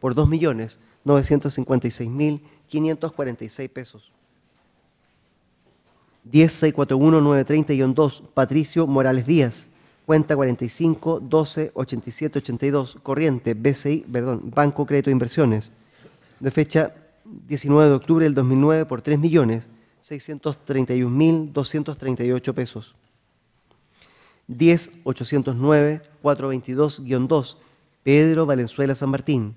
por 2.956.546 pesos. 10641930 2 Patricio Morales Díaz, cuenta 45.12.8782, corriente, BCI, perdón, Banco Crédito Inversiones, de fecha 19 de octubre del 2009 por 3.631.238 pesos. 10809 2 Pedro Valenzuela San Martín,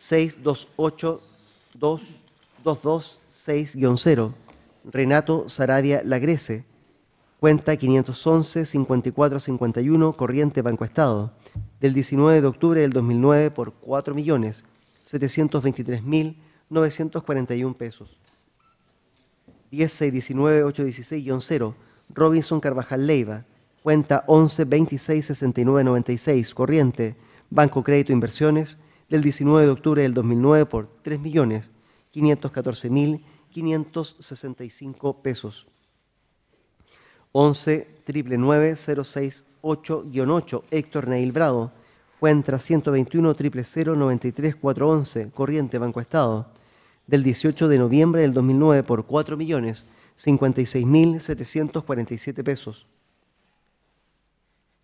628 226 0 Renato Saradia Lagrece, cuenta 511-5451, corriente Banco Estado, del 19 de octubre del 2009 por 4.723.941 pesos. 10619-816-0, Robinson Carvajal Leiva, cuenta 11266996, corriente Banco Crédito Inversiones, del 19 de octubre del 2009 por 3.514.565 pesos. 11 8 Héctor Neil Brado cuenta 121 Corriente Banco Estado, del 18 de noviembre del 2009 por 4.056.747 pesos.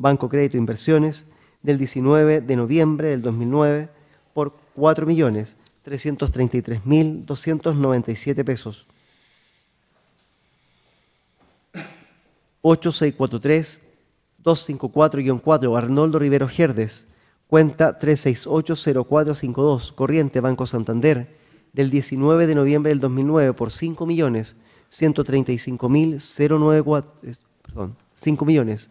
Banco Crédito Inversiones del 19 de noviembre del 2009 por 4.333.297 pesos. 8643-254-4 Arnoldo Rivero Gerdes, cuenta 3680452, corriente Banco Santander, del 19 de noviembre del 2009 por 5 millones perdón, 5 millones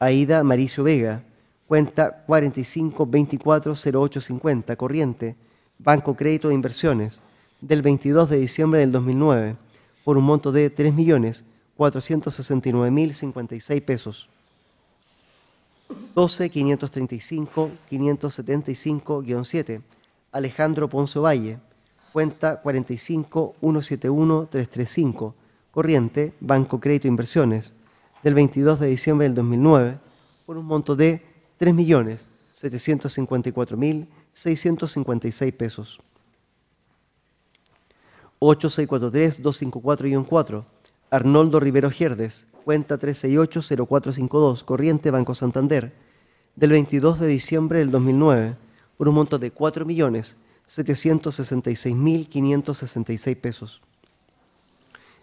Aida Maricio Vega, cuenta 45240850, corriente, Banco Crédito de Inversiones, del 22 de diciembre del 2009, por un monto de 3.469.056 pesos. 12.535.575-7, Alejandro Ponzo Valle, cuenta 45171335, corriente, Banco Crédito Inversiones, del 22 de diciembre del 2009 por un monto de 3.754.656 pesos. 8643-254-4 Arnoldo Rivero Gierdes, cuenta 3680452, Corriente Banco Santander, del 22 de diciembre del 2009, por un monto de 4.766.566 pesos.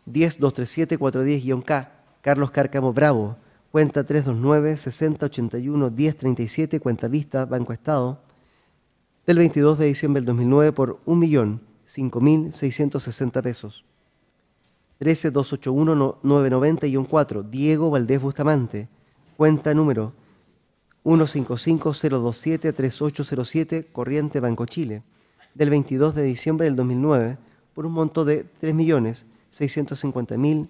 10237-410-K Carlos Cárcamo Bravo, cuenta 329-6081-1037, cuenta Vista, Banco Estado, del 22 de diciembre del 2009 por 1.5.660. pesos. 13281-990-4, Diego Valdés Bustamante, cuenta número 155027 3807 Corriente Banco Chile, del 22 de diciembre del 2009 por un monto de 3.650.000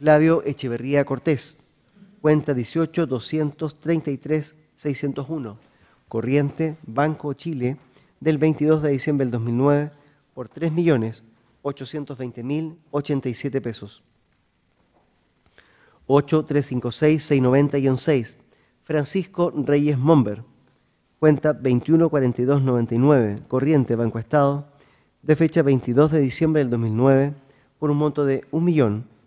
Flavio Echeverría Cortés, cuenta 18-233-601, corriente Banco Chile, del 22 de diciembre del 2009, por 3.820.087 pesos. 356 690 6 Francisco Reyes Momber, cuenta 21 99 corriente Banco Estado, de fecha 22 de diciembre del 2009, por un monto de millón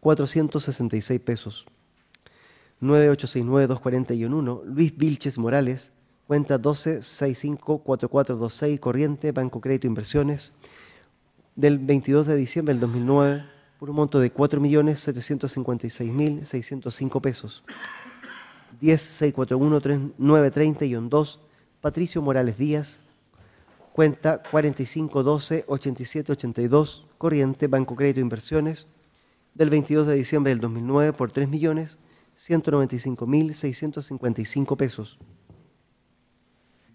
466 pesos. 9869-240-1, Luis Vilches Morales, cuenta 12654426, corriente, Banco Crédito Inversiones, del 22 de diciembre del 2009, por un monto de 4.756.605 pesos. 10641 106413930-2, Patricio Morales Díaz, cuenta 4512-8782, corriente, Banco Crédito Inversiones, del 22 de diciembre del 2009 por 3.195.655 pesos.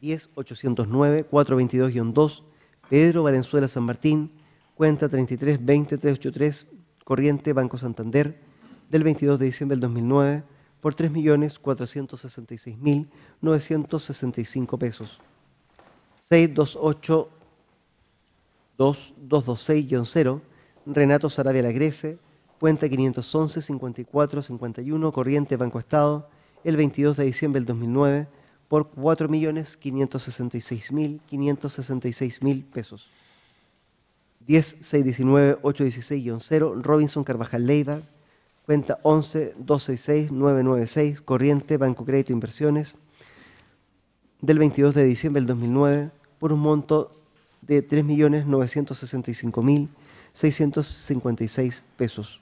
10.809.422-2, Pedro Valenzuela San Martín, cuenta 33.20.383, Corriente Banco Santander, del 22 de diciembre del 2009 por 3.466.965 pesos. 628 0 Renato Sarabia Lagrese, cuenta 511, 54, 51, corriente Banco Estado, el 22 de diciembre del 2009, por 4.566.566.000 ,566 pesos. 10.619.816-0, Robinson Carvajal Leiva, cuenta 11.266.996, corriente Banco Crédito e Inversiones, del 22 de diciembre del 2009, por un monto de 3.965.656 pesos.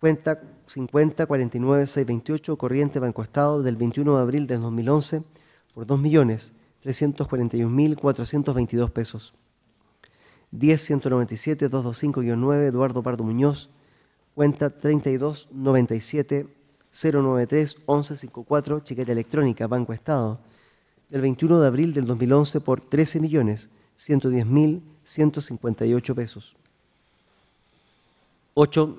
cuenta 5049628 corriente Banco Estado del 21 de abril del 2011 por 2.341.422 pesos. 10197225 9 Eduardo Pardo Muñoz, cuenta 3297-093-1154 Chiqueta Electrónica Banco Estado del 21 de abril del 2011 por 13.110.158 pesos. 8.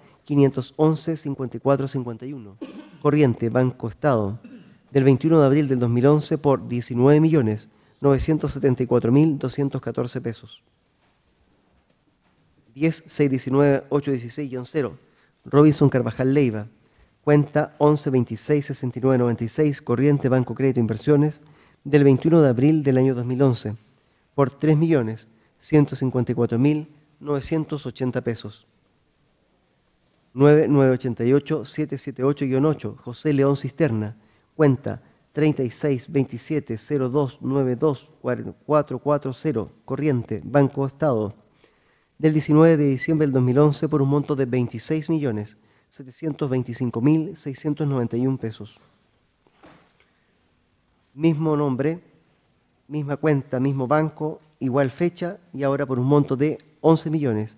511 54 corriente Banco Estado, del 21 de abril del 2011 por 19.974.214 pesos. 10 816 0 Robinson Carvajal Leiva, cuenta 11 26 11266996, corriente Banco Crédito e Inversiones, del 21 de abril del año 2011, por 3.154.980 pesos. 9988-778-8, José León Cisterna, cuenta 3627 0292 corriente, Banco Estado, del 19 de diciembre del 2011 por un monto de 26.725.691 pesos. Mismo nombre, misma cuenta, mismo banco, igual fecha y ahora por un monto de 11 millones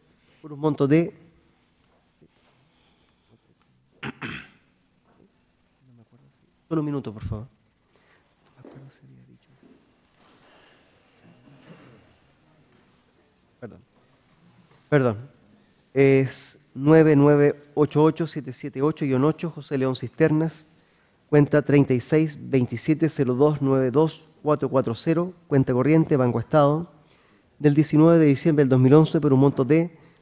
por un monto de... Solo un minuto, por favor. Perdón. Perdón. Es 9988778-8 José León Cisternas. Cuenta 36270292440, 440 cuenta corriente, Banco Estado, del 19 de diciembre del 2011 por un monto de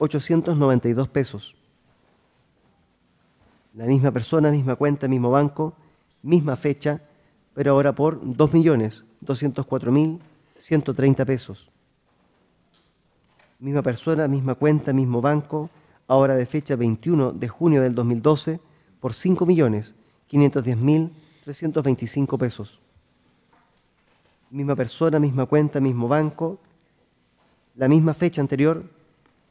892 pesos. La misma persona, misma cuenta, mismo banco, misma fecha, pero ahora por 2.204.130 pesos. Misma persona, misma cuenta, mismo banco, ahora de fecha 21 de junio del 2012 por 5.510.325 pesos. Misma persona, misma cuenta, mismo banco, la misma fecha anterior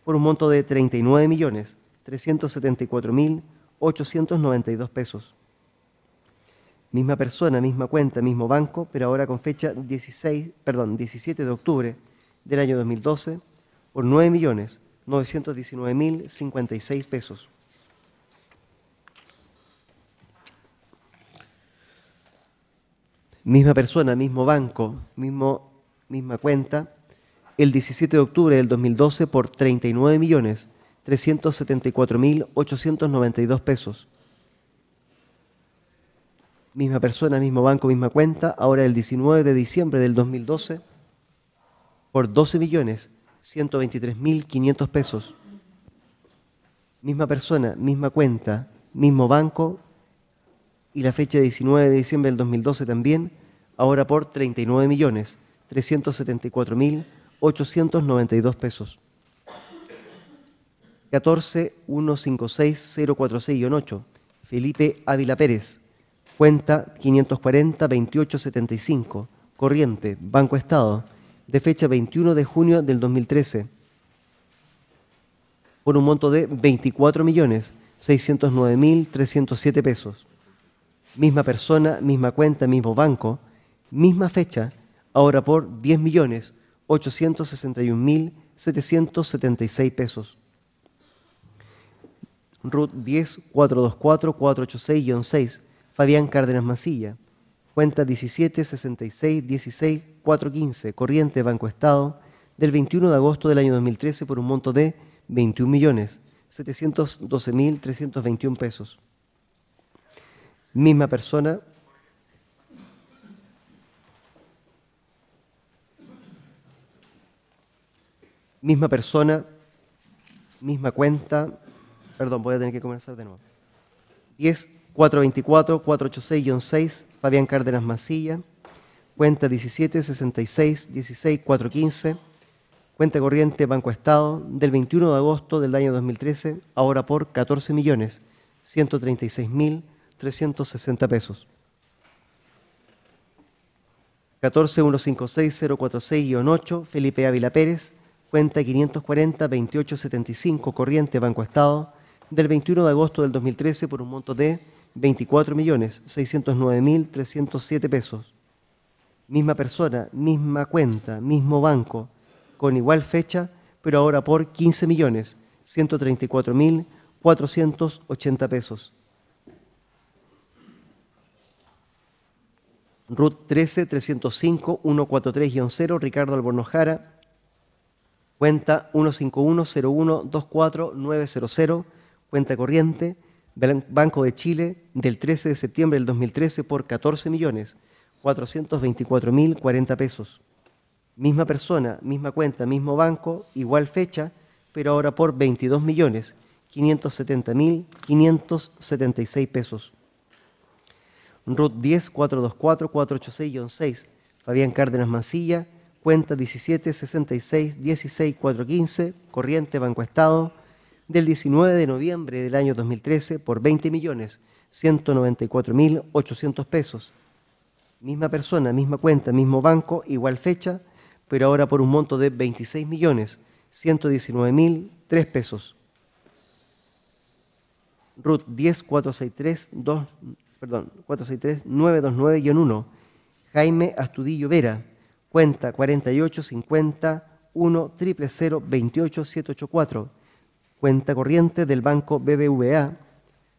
por un monto de 39.374.892 pesos. Misma persona, misma cuenta, mismo banco, pero ahora con fecha 16, perdón, 17 de octubre del año 2012 por 9.919.056 pesos. Misma persona, mismo banco, mismo, misma cuenta, el 17 de octubre del 2012 por 39.374.892 pesos. Misma persona, mismo banco, misma cuenta, ahora el 19 de diciembre del 2012 por 12.123.500 pesos. Misma persona, misma cuenta, mismo banco y la fecha 19 de diciembre del 2012 también, ahora por 39.374.892 pesos. 892 pesos. 14 8 Felipe Ávila Pérez. Cuenta 540-2875. Corriente. Banco Estado. De fecha 21 de junio del 2013. Por un monto de 24.609.307 pesos. Misma persona, misma cuenta, mismo banco. Misma fecha. Ahora por 10 millones 861.776 pesos. RUT 10-424-486-6, Fabián Cárdenas Masilla. Cuenta 17 66 Corriente Banco Estado, del 21 de agosto del año 2013 por un monto de 21.712.321 pesos. Misma persona, misma persona, misma cuenta. Perdón, voy a tener que comenzar de nuevo. 10 424 486 6 Fabián Cárdenas Masilla, Cuenta 17 66 16 Cuenta corriente Banco Estado del 21 de agosto del año 2013, ahora por 14.136.360 millones pesos. 14156046 046 8 Felipe Ávila Pérez, cuenta 540-2875, corriente Banco Estado, del 21 de agosto del 2013 por un monto de 24.609.307 pesos. Misma persona, misma cuenta, mismo banco, con igual fecha, pero ahora por 15.134.480 pesos. RUT 13 143 0 Ricardo Albornojara, cuenta 1510124900 cuenta corriente Banco de Chile del 13 de septiembre del 2013 por 14.424.040 pesos. Misma persona, misma cuenta, mismo banco, igual fecha, pero ahora por 22.570.576, pesos. RUT 10 Fabián Cárdenas Mancilla, cuenta 176616415, corriente Banco Estado, del 19 de noviembre del año 2013 por 20 millones pesos. Misma persona, misma cuenta, mismo banco, igual fecha, pero ahora por un monto de 26 pesos. RUT 10463 929-1 Jaime Astudillo Vera Cuenta 4850 1 Cuenta corriente del Banco BBVA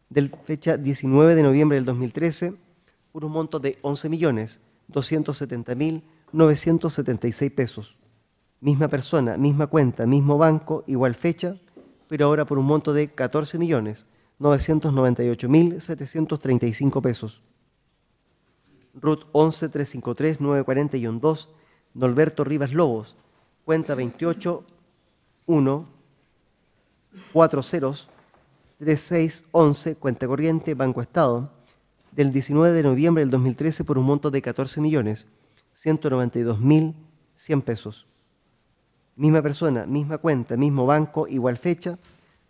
del fecha 19 de noviembre del 2013 por un monto de 11.270.976 pesos. Misma persona, misma cuenta, mismo banco, igual fecha, pero ahora por un monto de 14.998.735 pesos. RUT 11 353 2 Norberto Rivas Lobos, cuenta 28 1 cuenta corriente, Banco Estado, del 19 de noviembre del 2013 por un monto de 14 millones 192 mil 100 pesos. Misma persona, misma cuenta, mismo banco, igual fecha,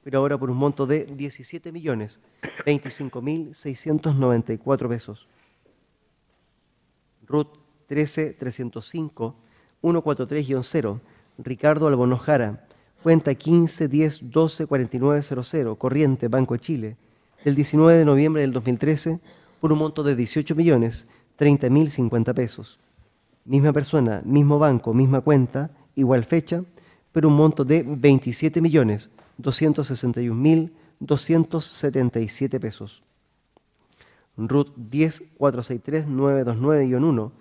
pero ahora por un monto de 17 millones 25 mil 694 pesos. Ruth 305 143-0, Ricardo Albonojara, cuenta 15 10 12 49 00, Corriente, Banco de Chile, del 19 de noviembre del 2013, por un monto de 18 millones 30 mil 50 pesos. Misma persona, mismo banco, misma cuenta, igual fecha, pero un monto de 27 millones 261 mil 277 pesos. RUT 10 463 929 1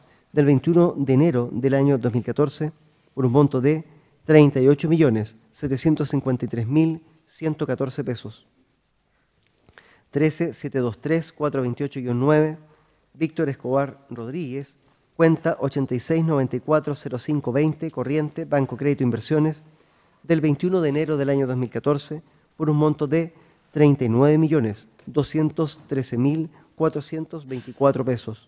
del 21 de enero del año 2014 por un monto de 38.753.114 pesos. 13723428 9 Víctor Escobar Rodríguez, cuenta 86940520, corriente, Banco Crédito Inversiones, del 21 de enero del año 2014, por un monto de 39.213.424 pesos.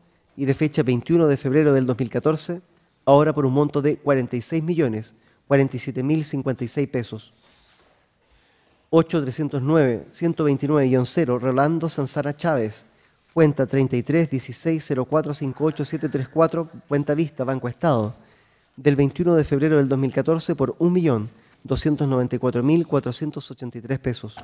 y de fecha 21 de febrero del 2014, ahora por un monto de 46 millones pesos. 8309-129-0 Rolando Sanzara Chávez, cuenta 33.160458734, cuenta vista, Banco Estado, del 21 de febrero del 2014 por 1.294.483 pesos.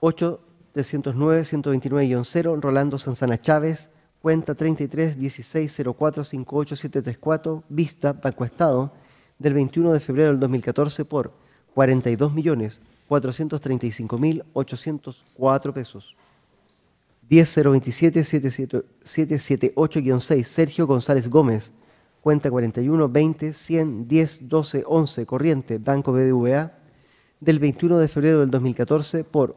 8 309-129-0, Rolando Sanzana Chávez, cuenta 33 16 04 58 734, vista Banco Estado, del 21 de febrero del 2014 por 42.435.804 pesos. 10027-778-6, Sergio González Gómez, cuenta 41 20 100 10 12 11, corriente, Banco BBVA, del 21 de febrero del 2014 por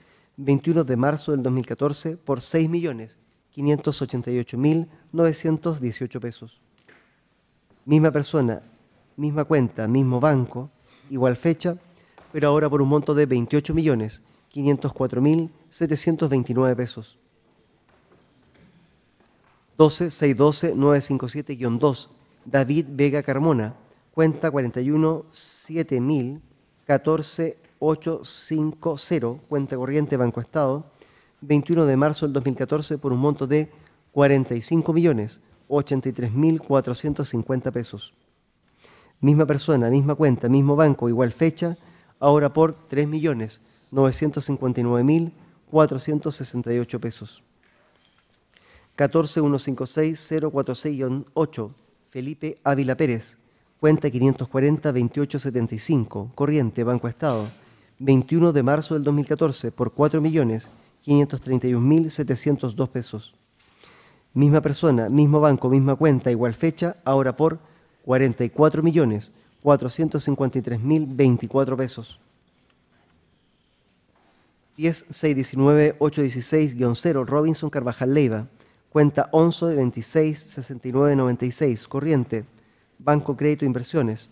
21 de marzo del 2014 por 6.588.918 pesos. Misma persona, misma cuenta, mismo banco, igual fecha, pero ahora por un monto de 28.504.729 pesos. 12612957 957 2 David Vega Carmona, cuenta mil 850, cuenta corriente Banco Estado, 21 de marzo del 2014, por un monto de 45 millones 83 mil 450 pesos. Misma persona, misma cuenta, mismo banco, igual fecha, ahora por 3 millones 959 mil 468 pesos. 14156 0468 8 Felipe Ávila Pérez, cuenta 540-2875, corriente, Banco Estado. 21 de marzo del 2014 por 4.531.702 pesos. Misma persona, mismo banco, misma cuenta, igual fecha, ahora por 44.453.024 pesos. 10, 8, 816 0 Robinson Carvajal Leiva, cuenta 11 de 26 69 96, corriente, Banco Crédito Inversiones,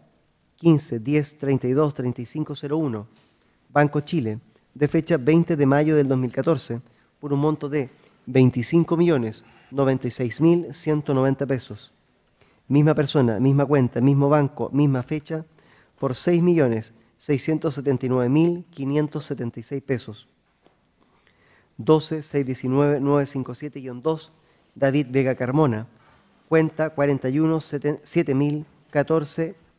15 10 32 35 01, Banco Chile, de fecha 20 de mayo del 2014, por un monto de 25.096.190 pesos. Misma persona, misma cuenta, mismo banco, misma fecha, por 6.679.576 pesos. 12-619-957-2, David Vega Carmona, cuenta 41 41-7.014.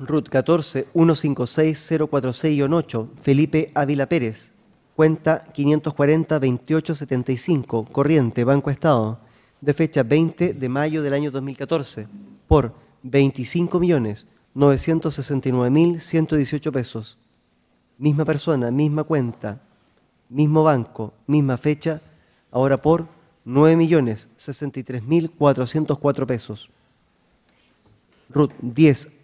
RUT 14 156 8 Felipe Ávila Pérez. Cuenta 540-2875, corriente, Banco Estado, de fecha 20 de mayo del año 2014, por 25.969.118 pesos. Misma persona, misma cuenta, mismo banco, misma fecha, ahora por 9.063.404 pesos. RUT 10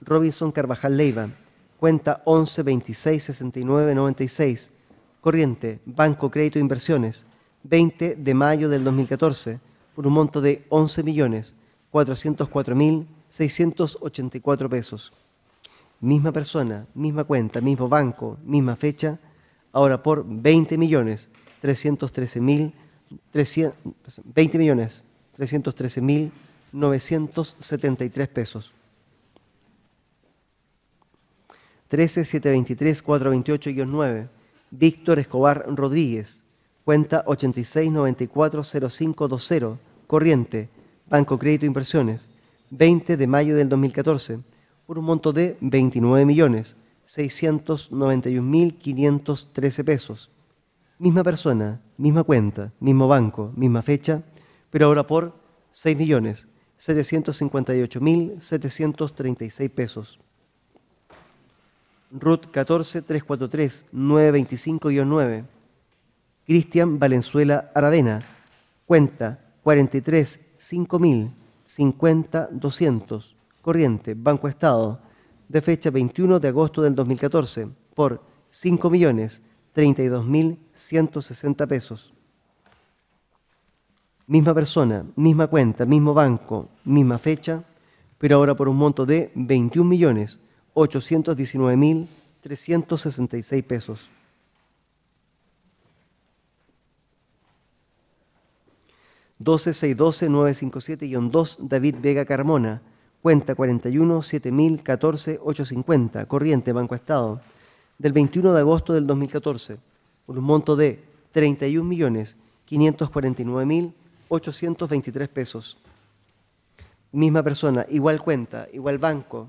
Robinson Carvajal Leiva, cuenta 11266996 corriente Banco Crédito e Inversiones, 20 de mayo del 2014, por un monto de 11.404.684 pesos. Misma persona, misma cuenta, mismo banco, misma fecha, ahora por 20 millones pesos. 13 723 428-9. Víctor Escobar Rodríguez, cuenta 86940520, corriente, Banco Crédito Inversiones, 20 de mayo del 2014, por un monto de 29.691.513 pesos. Misma persona, misma cuenta, mismo banco, misma fecha, pero ahora por 6.758.736 pesos. Rut 14 343 925-9. Cristian Valenzuela Aradena. Cuenta 43 5000 200. Corriente Banco Estado. De fecha 21 de agosto del 2014 por 5 pesos. Misma persona, misma cuenta, mismo banco, misma fecha, pero ahora por un monto de 21 millones 819.366 pesos. 12612957 2 David Vega Carmona, cuenta 41 corriente Banco Estado, del 21 de agosto del 2014, por un monto de 31.549.823 pesos. Misma persona, igual cuenta, igual banco,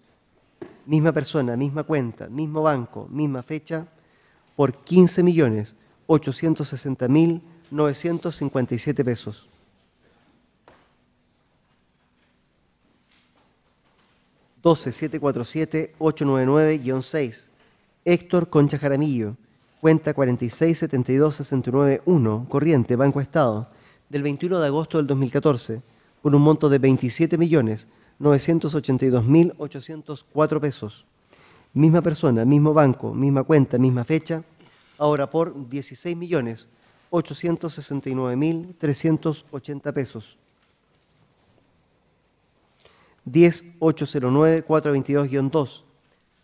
misma persona, misma cuenta, mismo banco, misma fecha, por 15.860.957 pesos. 12747899 899 6 Héctor Concha Jaramillo, cuenta 4672691, corriente Banco Estado, del 21 de agosto del 2014, con un monto de 27 millones 982.804 pesos. Misma persona, mismo banco, misma cuenta, misma fecha, ahora por 16.869.380 pesos. 10809422 2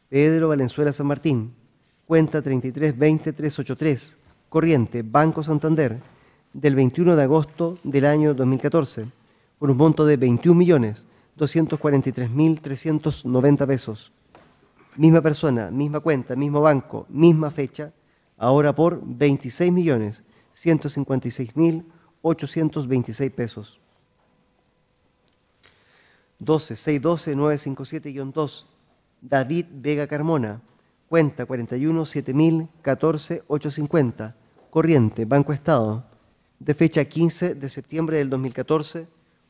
Pedro Valenzuela San Martín, cuenta 3320383, corriente Banco Santander, del 21 de agosto del año 2014, por un monto de 21 millones 243.390 pesos. Misma persona, misma cuenta, mismo banco, misma fecha, ahora por 26.156.826 pesos. 12612957 2 David Vega Carmona, cuenta 41 corriente, Banco Estado, de fecha 15 de septiembre del 2014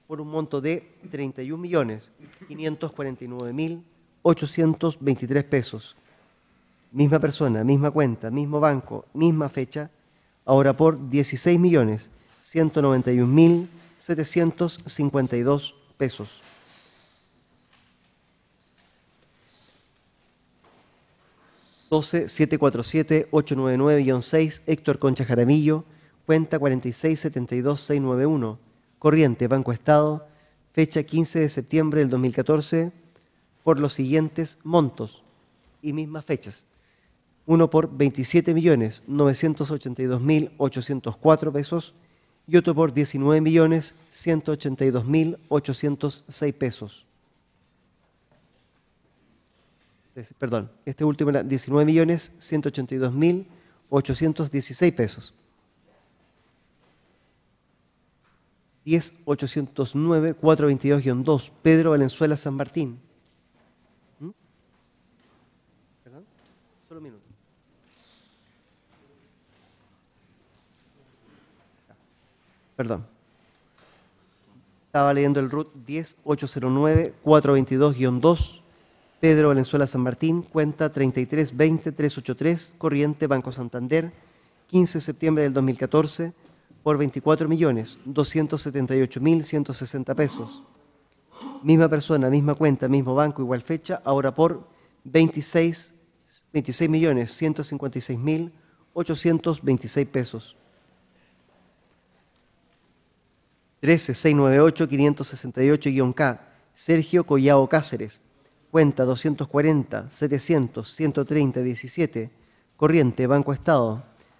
por un monto de 31 millones 549 mil 823 pesos misma persona misma cuenta mismo banco misma fecha ahora por 16 millones 191 mil 752 pesos 12 747 899 6 Héctor Concha Jaramillo cuenta 46 72 691 corriente, Banco Estado, fecha 15 de septiembre del 2014, por los siguientes montos y mismas fechas. Uno por 27.982.804 pesos y otro por 19.182.806 pesos. Perdón, este último era 19.182.816 pesos. 10809-422-2, Pedro Valenzuela San Martín. ¿Mm? ¿Perdón? Solo un minuto. Perdón. Estaba leyendo el RUT 10809-422-2, Pedro Valenzuela San Martín, cuenta 33-20-383, Corriente Banco Santander, 15 de septiembre del 2014 por 24.278.160 pesos. Misma persona, misma cuenta, mismo banco, igual fecha, ahora por 26 millones mil 826 pesos. 13698-568-K. Sergio Collao Cáceres. Cuenta 240 700 130 17. Corriente Banco Estado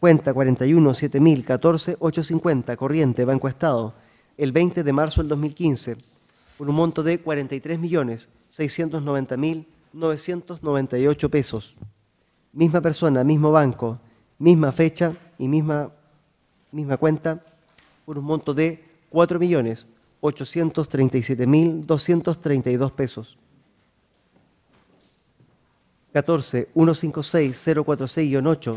Cuenta 41 7000 14 850 Corriente Banco Estado el 20 de marzo del 2015 por un monto de 43 millones 690 mil 998 pesos. Misma persona, mismo banco, misma fecha y misma, misma cuenta por un monto de 4 millones 837 mil 232 pesos. 14 156 046 8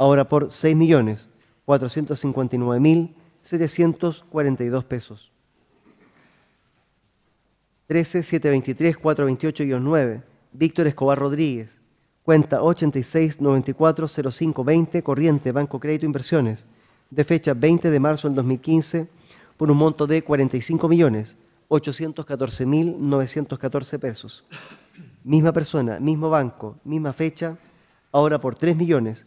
ahora por 6.459.742 pesos. 13, 723, 9, Víctor Escobar Rodríguez, cuenta 86940520, corriente, Banco Crédito Inversiones, de fecha 20 de marzo del 2015, por un monto de 45.814.914 pesos. Misma persona, mismo banco, misma fecha, ahora por 3 millones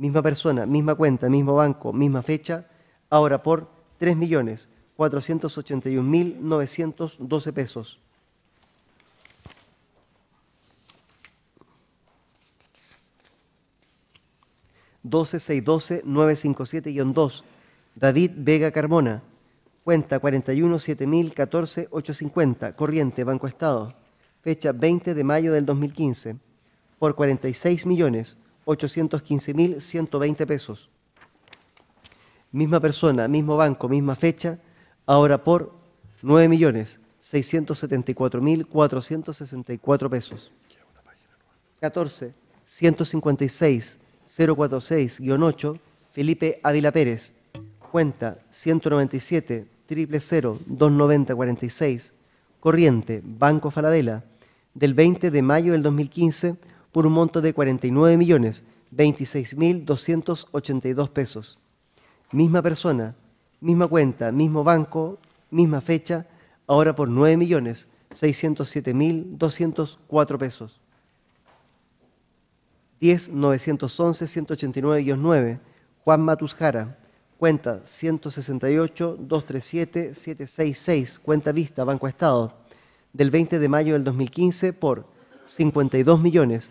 misma persona, misma cuenta, mismo banco, misma fecha, ahora por 3.481.912 pesos. doce seis doce David Vega Carmona cuenta 41.7014.850. corriente Banco Estado fecha 20 de mayo del 2015 por 46 millones 815.120 pesos. Misma persona, mismo banco, misma fecha, ahora por 9.674.464 pesos. 14. 8 Felipe Ávila Pérez. Cuenta 197 000 46 Corriente Banco Falabella del 20 de mayo del 2015 por un monto de 49.026.282 pesos. Misma persona, misma cuenta, mismo banco, misma fecha, ahora por 9.607.204 pesos. 10.911.189-9, Juan Matusjara, cuenta 168 cuenta vista, Banco Estado, del 20 de mayo del 2015 por 52 millones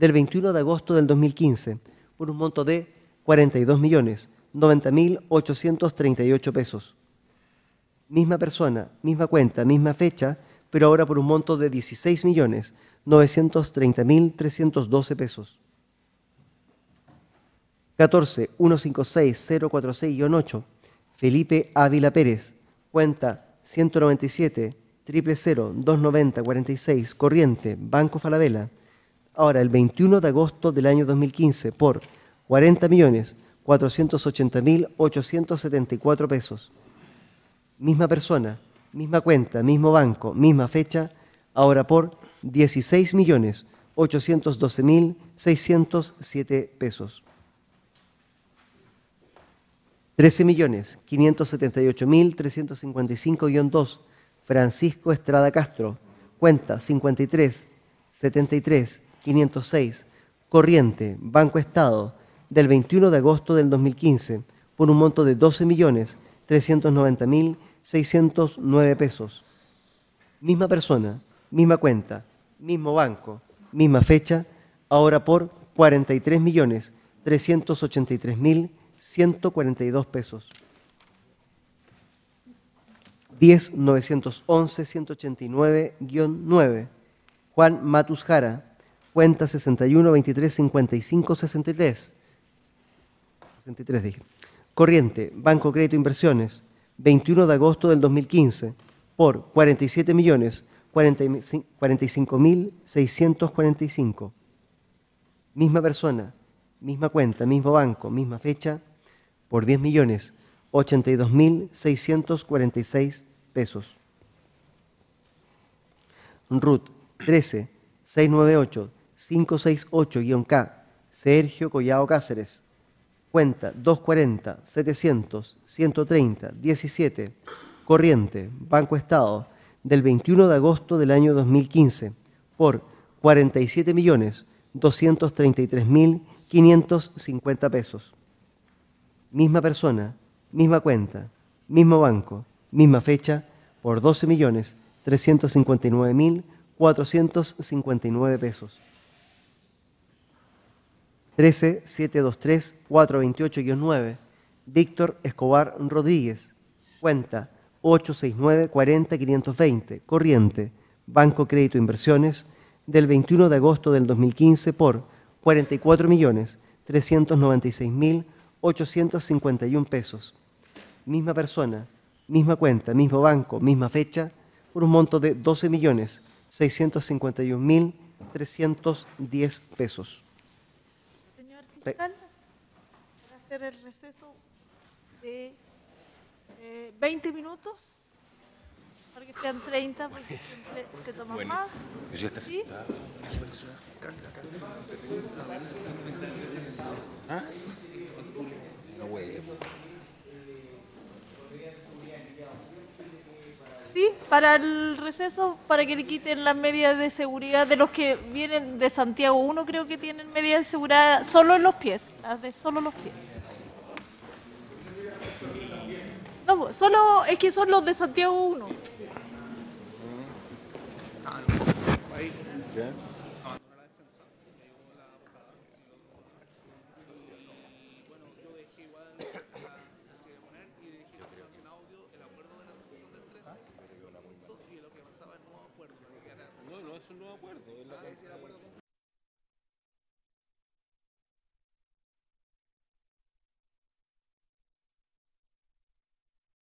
del 21 de agosto del 2015 por un monto de 42.090.838 pesos. Misma persona, misma cuenta, misma fecha, pero ahora por un monto de 16.930.312 pesos. 14 8 Felipe Ávila Pérez, cuenta 197 000 290 46 Corriente, Banco Falabella Ahora, el 21 de agosto del año 2015, por 40 millones 480 mil 874 pesos. Misma persona, misma cuenta, mismo banco, misma fecha, ahora por 16 millones 812 mil 607 pesos. 13 millones 578 mil 355-2 Francisco Estrada Castro, cuenta 53 73 506, corriente, Banco Estado, del 21 de agosto del 2015, por un monto de 12.390.609 pesos. Misma persona, misma cuenta, mismo banco, misma fecha, ahora por 43.383.142 pesos. 10.911.189-9. Juan Matus Jara, cuenta 61 23 55 63. 63 dije. Corriente, Banco Crédito Inversiones, 21 de agosto del 2015, por 47 millones Misma persona, misma cuenta, mismo banco, misma fecha, por 10 millones pesos. RUT 13 698 568-K, Sergio Collado Cáceres. Cuenta 240 700 130 17 Corriente, Banco Estado, del 21 de agosto del año 2015, por 47.233.550 pesos. Misma persona, misma cuenta, mismo banco, misma fecha, por 12.359.459 pesos. 13-723-428-9. Víctor Escobar Rodríguez. Cuenta 869-40-520. Corriente. Banco Crédito Inversiones. Del 21 de agosto del 2015 por 44.396.851 pesos. Misma persona, misma cuenta, mismo banco, misma fecha, por un monto de 12.651.310 pesos para hacer el receso de eh, 20 minutos, para que sean 30, porque siempre se toman bueno. más. ¿Sí? ¿Ah? No Sí, para el receso, para que le quiten las medidas de seguridad de los que vienen de Santiago 1, creo que tienen medidas de seguridad solo en los pies, las de solo los pies. No, pues, solo es que son los de Santiago 1.